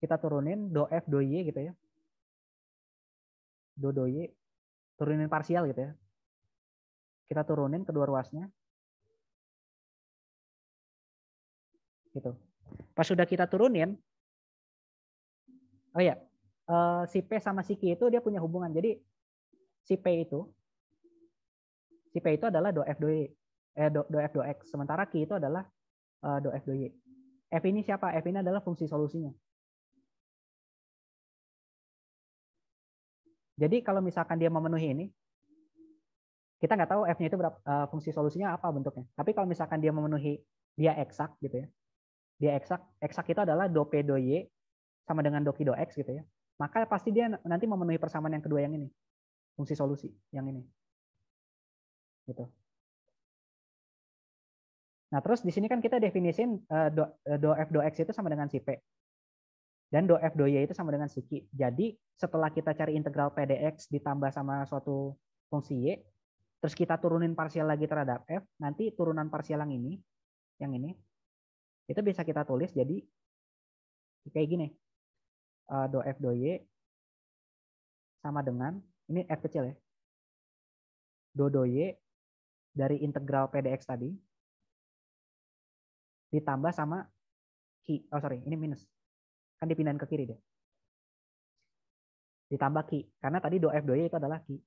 Kita turunin do F, do Y gitu ya. Do, do Y. Turunin parsial gitu ya kita turunin kedua ruasnya. Gitu. Pas sudah kita turunin, oh ya, si P sama si Q itu dia punya hubungan. Jadi si P itu, si P itu adalah do F do Y, eh, do, do F do X. Sementara Q itu adalah eh, do F do Y. F ini siapa? F ini adalah fungsi solusinya. Jadi kalau misalkan dia memenuhi ini, kita nggak tahu f-nya itu berapa uh, eh, fungsi solusinya apa bentuknya. Tapi kalau misalkan dia memenuhi dia eksak gitu ya. Dia eksak, eksak itu adalah do p do y sama dengan do q do x gitu ya. Maka pasti dia nanti memenuhi persamaan yang kedua yang ini. Fungsi solusi yang ini. Gitu. Nah, terus di sini kan kita definisin uh, do, do f do x itu sama dengan si p. Dan do f do y itu sama dengan si q. Jadi, setelah kita cari integral p dx ditambah sama suatu fungsi y, terus kita turunin parsial lagi terhadap f, nanti turunan parsial yang ini, yang ini, itu bisa kita tulis jadi kayak gini. Eh, do f do y sama dengan, ini f kecil ya, do do y dari integral pdx tadi ditambah sama ki, oh sorry, ini minus. Kan dipindahin ke kiri deh. Ditambah ki, karena tadi do f do y itu adalah ki.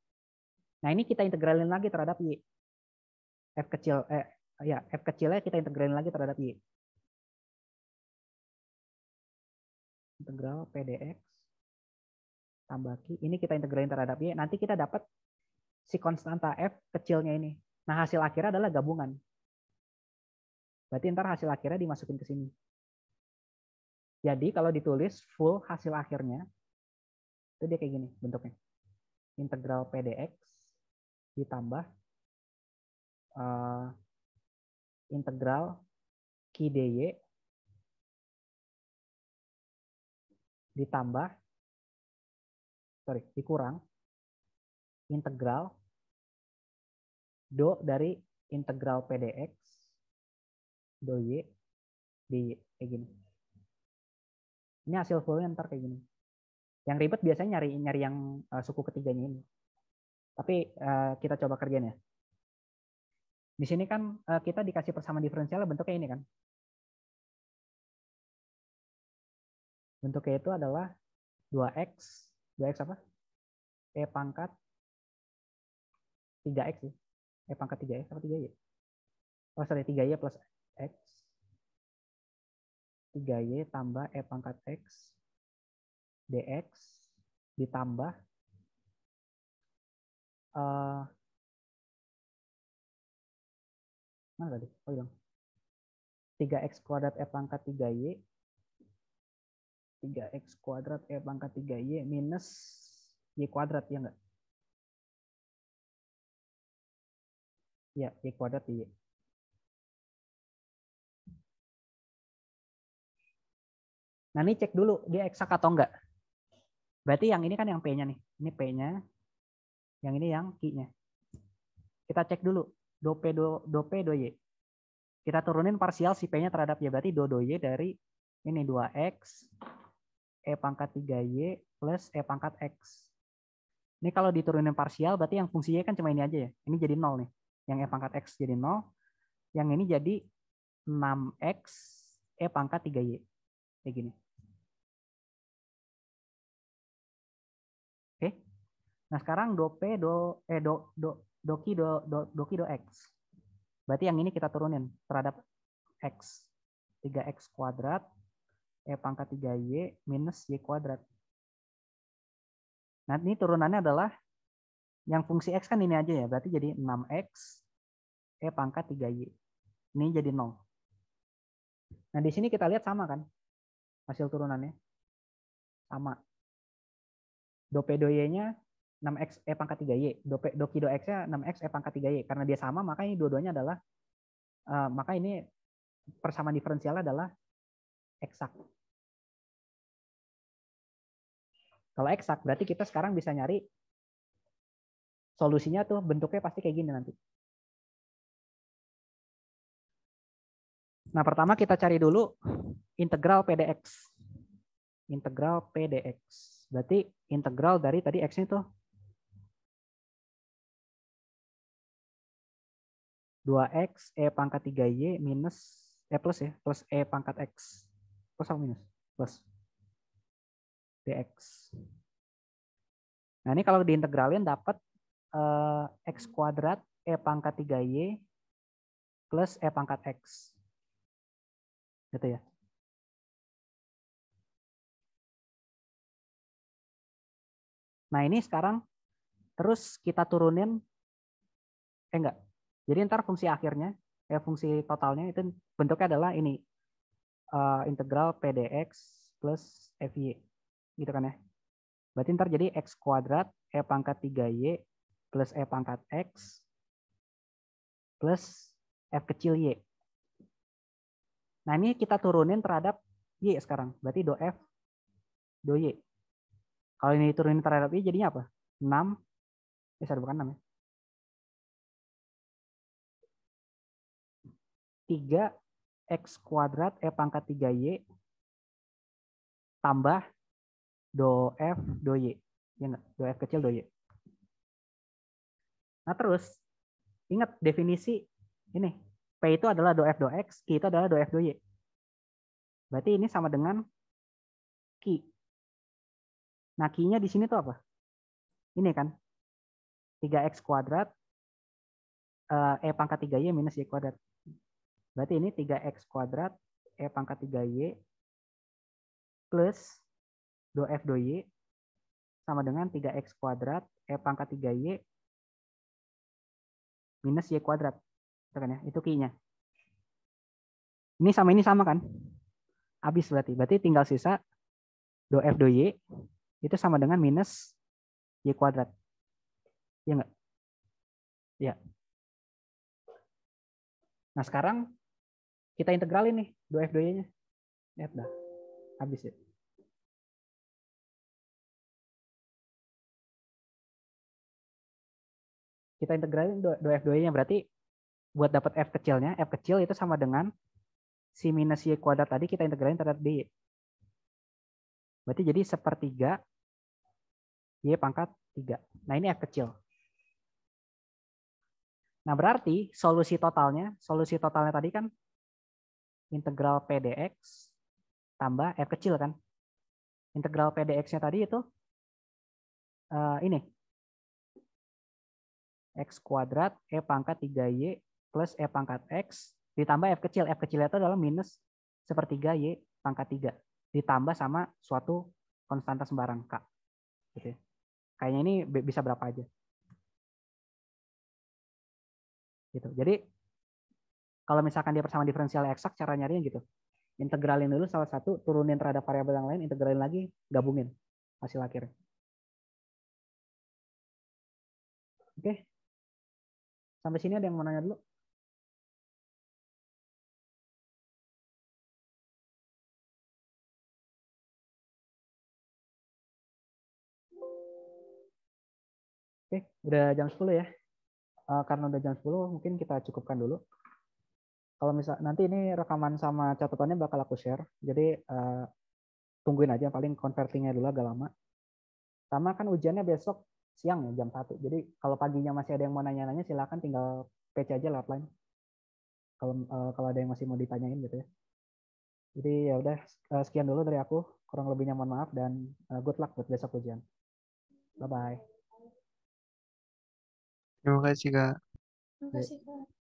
Nah, ini kita integralin lagi terhadap Y. F kecil, eh, ya, F kecilnya kita integralin lagi terhadap Y. Integral PDX tambah Q. Ini kita integralin terhadap Y. Nanti kita dapat si konstanta F kecilnya ini. Nah, hasil akhirnya adalah gabungan. Berarti ntar hasil akhirnya dimasukin ke sini. Jadi kalau ditulis full hasil akhirnya, itu dia kayak gini bentuknya. Integral PDX ditambah uh, integral Q dy ditambah sorry dikurang integral do dari integral pdx do y di kayak gini. Ini hasil fullnya ntar kayak gini. Yang ribet biasanya nyari nyari yang uh, suku ketiganya ini. Tapi uh, kita coba kerjain ya. Di sini kan uh, kita dikasih persamaan diferensial bentuknya ini kan. Bentuknya itu adalah 2x, 2x apa? E pangkat 3x sih. Ya. E pangkat 3x apa 3y? Oh sorry, 3y plus x. 3y tambah E pangkat x dx ditambah uh, mana tadi? Oh hilang. 3x kuadrat e pangkat 3y 3x kuadrat e pangkat 3y minus y kuadrat ya enggak? Ya, y kuadrat y. Nah ini cek dulu dia eksak atau enggak. Berarti yang ini kan yang P-nya nih. Ini P-nya, yang ini yang Ki-nya. Kita cek dulu. Do P, do, do P, do Y. Kita turunin parsial si P-nya terhadap Y. Berarti do, do Y dari ini 2X, E pangkat 3Y, plus E pangkat X. Ini kalau diturunin parsial, berarti yang fungsinya kan cuma ini aja ya. Ini jadi 0 nih. Yang E pangkat X jadi 0. Yang ini jadi 6X, E pangkat 3Y. Kayak gini. Nah sekarang do P do eh do do doki do, do doki do x. Berarti yang ini kita turunin terhadap x 3x kuadrat e pangkat 3y minus y kuadrat. Nah ini turunannya adalah yang fungsi x kan ini aja ya, berarti jadi 6x e pangkat 3y. Ini jadi 0. Nah, di sini kita lihat sama kan hasil turunannya. Sama. Do P do Y-nya 6x e eh, pangkat 3y. Do, x-nya 6x e eh, pangkat 3y. Karena dia sama, maka ini dua-duanya adalah uh, maka ini persamaan diferensial adalah eksak. Kalau eksak berarti kita sekarang bisa nyari solusinya tuh bentuknya pasti kayak gini nanti. Nah, pertama kita cari dulu integral PDX. Integral PDX. Berarti integral dari tadi x tuh. 2x E pangkat 3y minus E plus ya, plus E pangkat x. Plus atau minus? Plus. dx. Nah ini kalau diintegralin dapat uh, x kuadrat E pangkat 3y plus E pangkat x. Gitu ya. Nah ini sekarang terus kita turunin, eh enggak, jadi ntar fungsi akhirnya, eh, fungsi totalnya itu bentuknya adalah ini uh, integral pdx plus fy, gitu kan ya? Berarti ntar jadi x kuadrat e pangkat 3y plus e pangkat x plus f kecil y. Nah ini kita turunin terhadap y sekarang, berarti do f do y. Kalau ini turunin terhadap y jadinya apa? 6, eh bukan 6 ya, 3 X kuadrat E pangkat 3Y tambah do F do Y. Ya enggak? Do F kecil do Y. Nah terus, ingat definisi ini. P itu adalah do F do X, Q itu adalah do F do Y. Berarti ini sama dengan Q. Nah Q-nya di sini tuh apa? Ini kan. 3X kuadrat E eh, pangkat 3Y minus Y kuadrat. Berarti ini 3x kuadrat e pangkat 3y plus 2f 2y sama dengan 3x kuadrat e pangkat 3y minus y kuadrat. Gitu kan ya, itu ki-nya. Ini sama ini sama kan? Habis berarti. Berarti tinggal sisa 2f 2y itu sama dengan minus y kuadrat. Iya enggak? Ya. Nah, sekarang kita integral ini 2F2-nya. Lihat dah. Habis ya. Kita integralin 2F2-nya berarti buat dapat F kecilnya, F kecil itu sama dengan si minus Y kuadrat tadi kita integralin terhadap D. Berarti jadi sepertiga Y pangkat tiga, Nah ini F kecil. Nah, berarti solusi totalnya, solusi totalnya tadi kan integral PDX tambah f kecil kan. Integral pdx nya tadi itu uh, ini. x kuadrat e pangkat 3y plus e pangkat x ditambah f kecil. f kecil itu adalah minus sepertiga y pangkat 3 ditambah sama suatu konstanta sembarang k. Gitu ya. Kayaknya ini bisa berapa aja. Gitu. Jadi kalau misalkan dia bersama diferensial eksak, cara nyarinya gitu. Integralin dulu salah satu, turunin terhadap variabel yang lain, integralin lagi, gabungin hasil akhirnya. Oke. Sampai sini ada yang mau nanya dulu? Oke, udah jam 10 ya. Uh, karena udah jam 10, mungkin kita cukupkan dulu kalau misal nanti ini rekaman sama catatannya bakal aku share. Jadi uh, tungguin aja paling convertingnya dulu agak lama. Sama kan ujiannya besok siang ya jam 1. Jadi kalau paginya masih ada yang mau nanya-nanya silakan tinggal PC aja lewat line. Kalau uh, kalau ada yang masih mau ditanyain gitu ya. Jadi ya udah uh, sekian dulu dari aku. Kurang lebihnya mohon maaf dan uh, good luck buat besok ujian. Bye bye. Terima kasih, Kak. Terima kasih, Kak.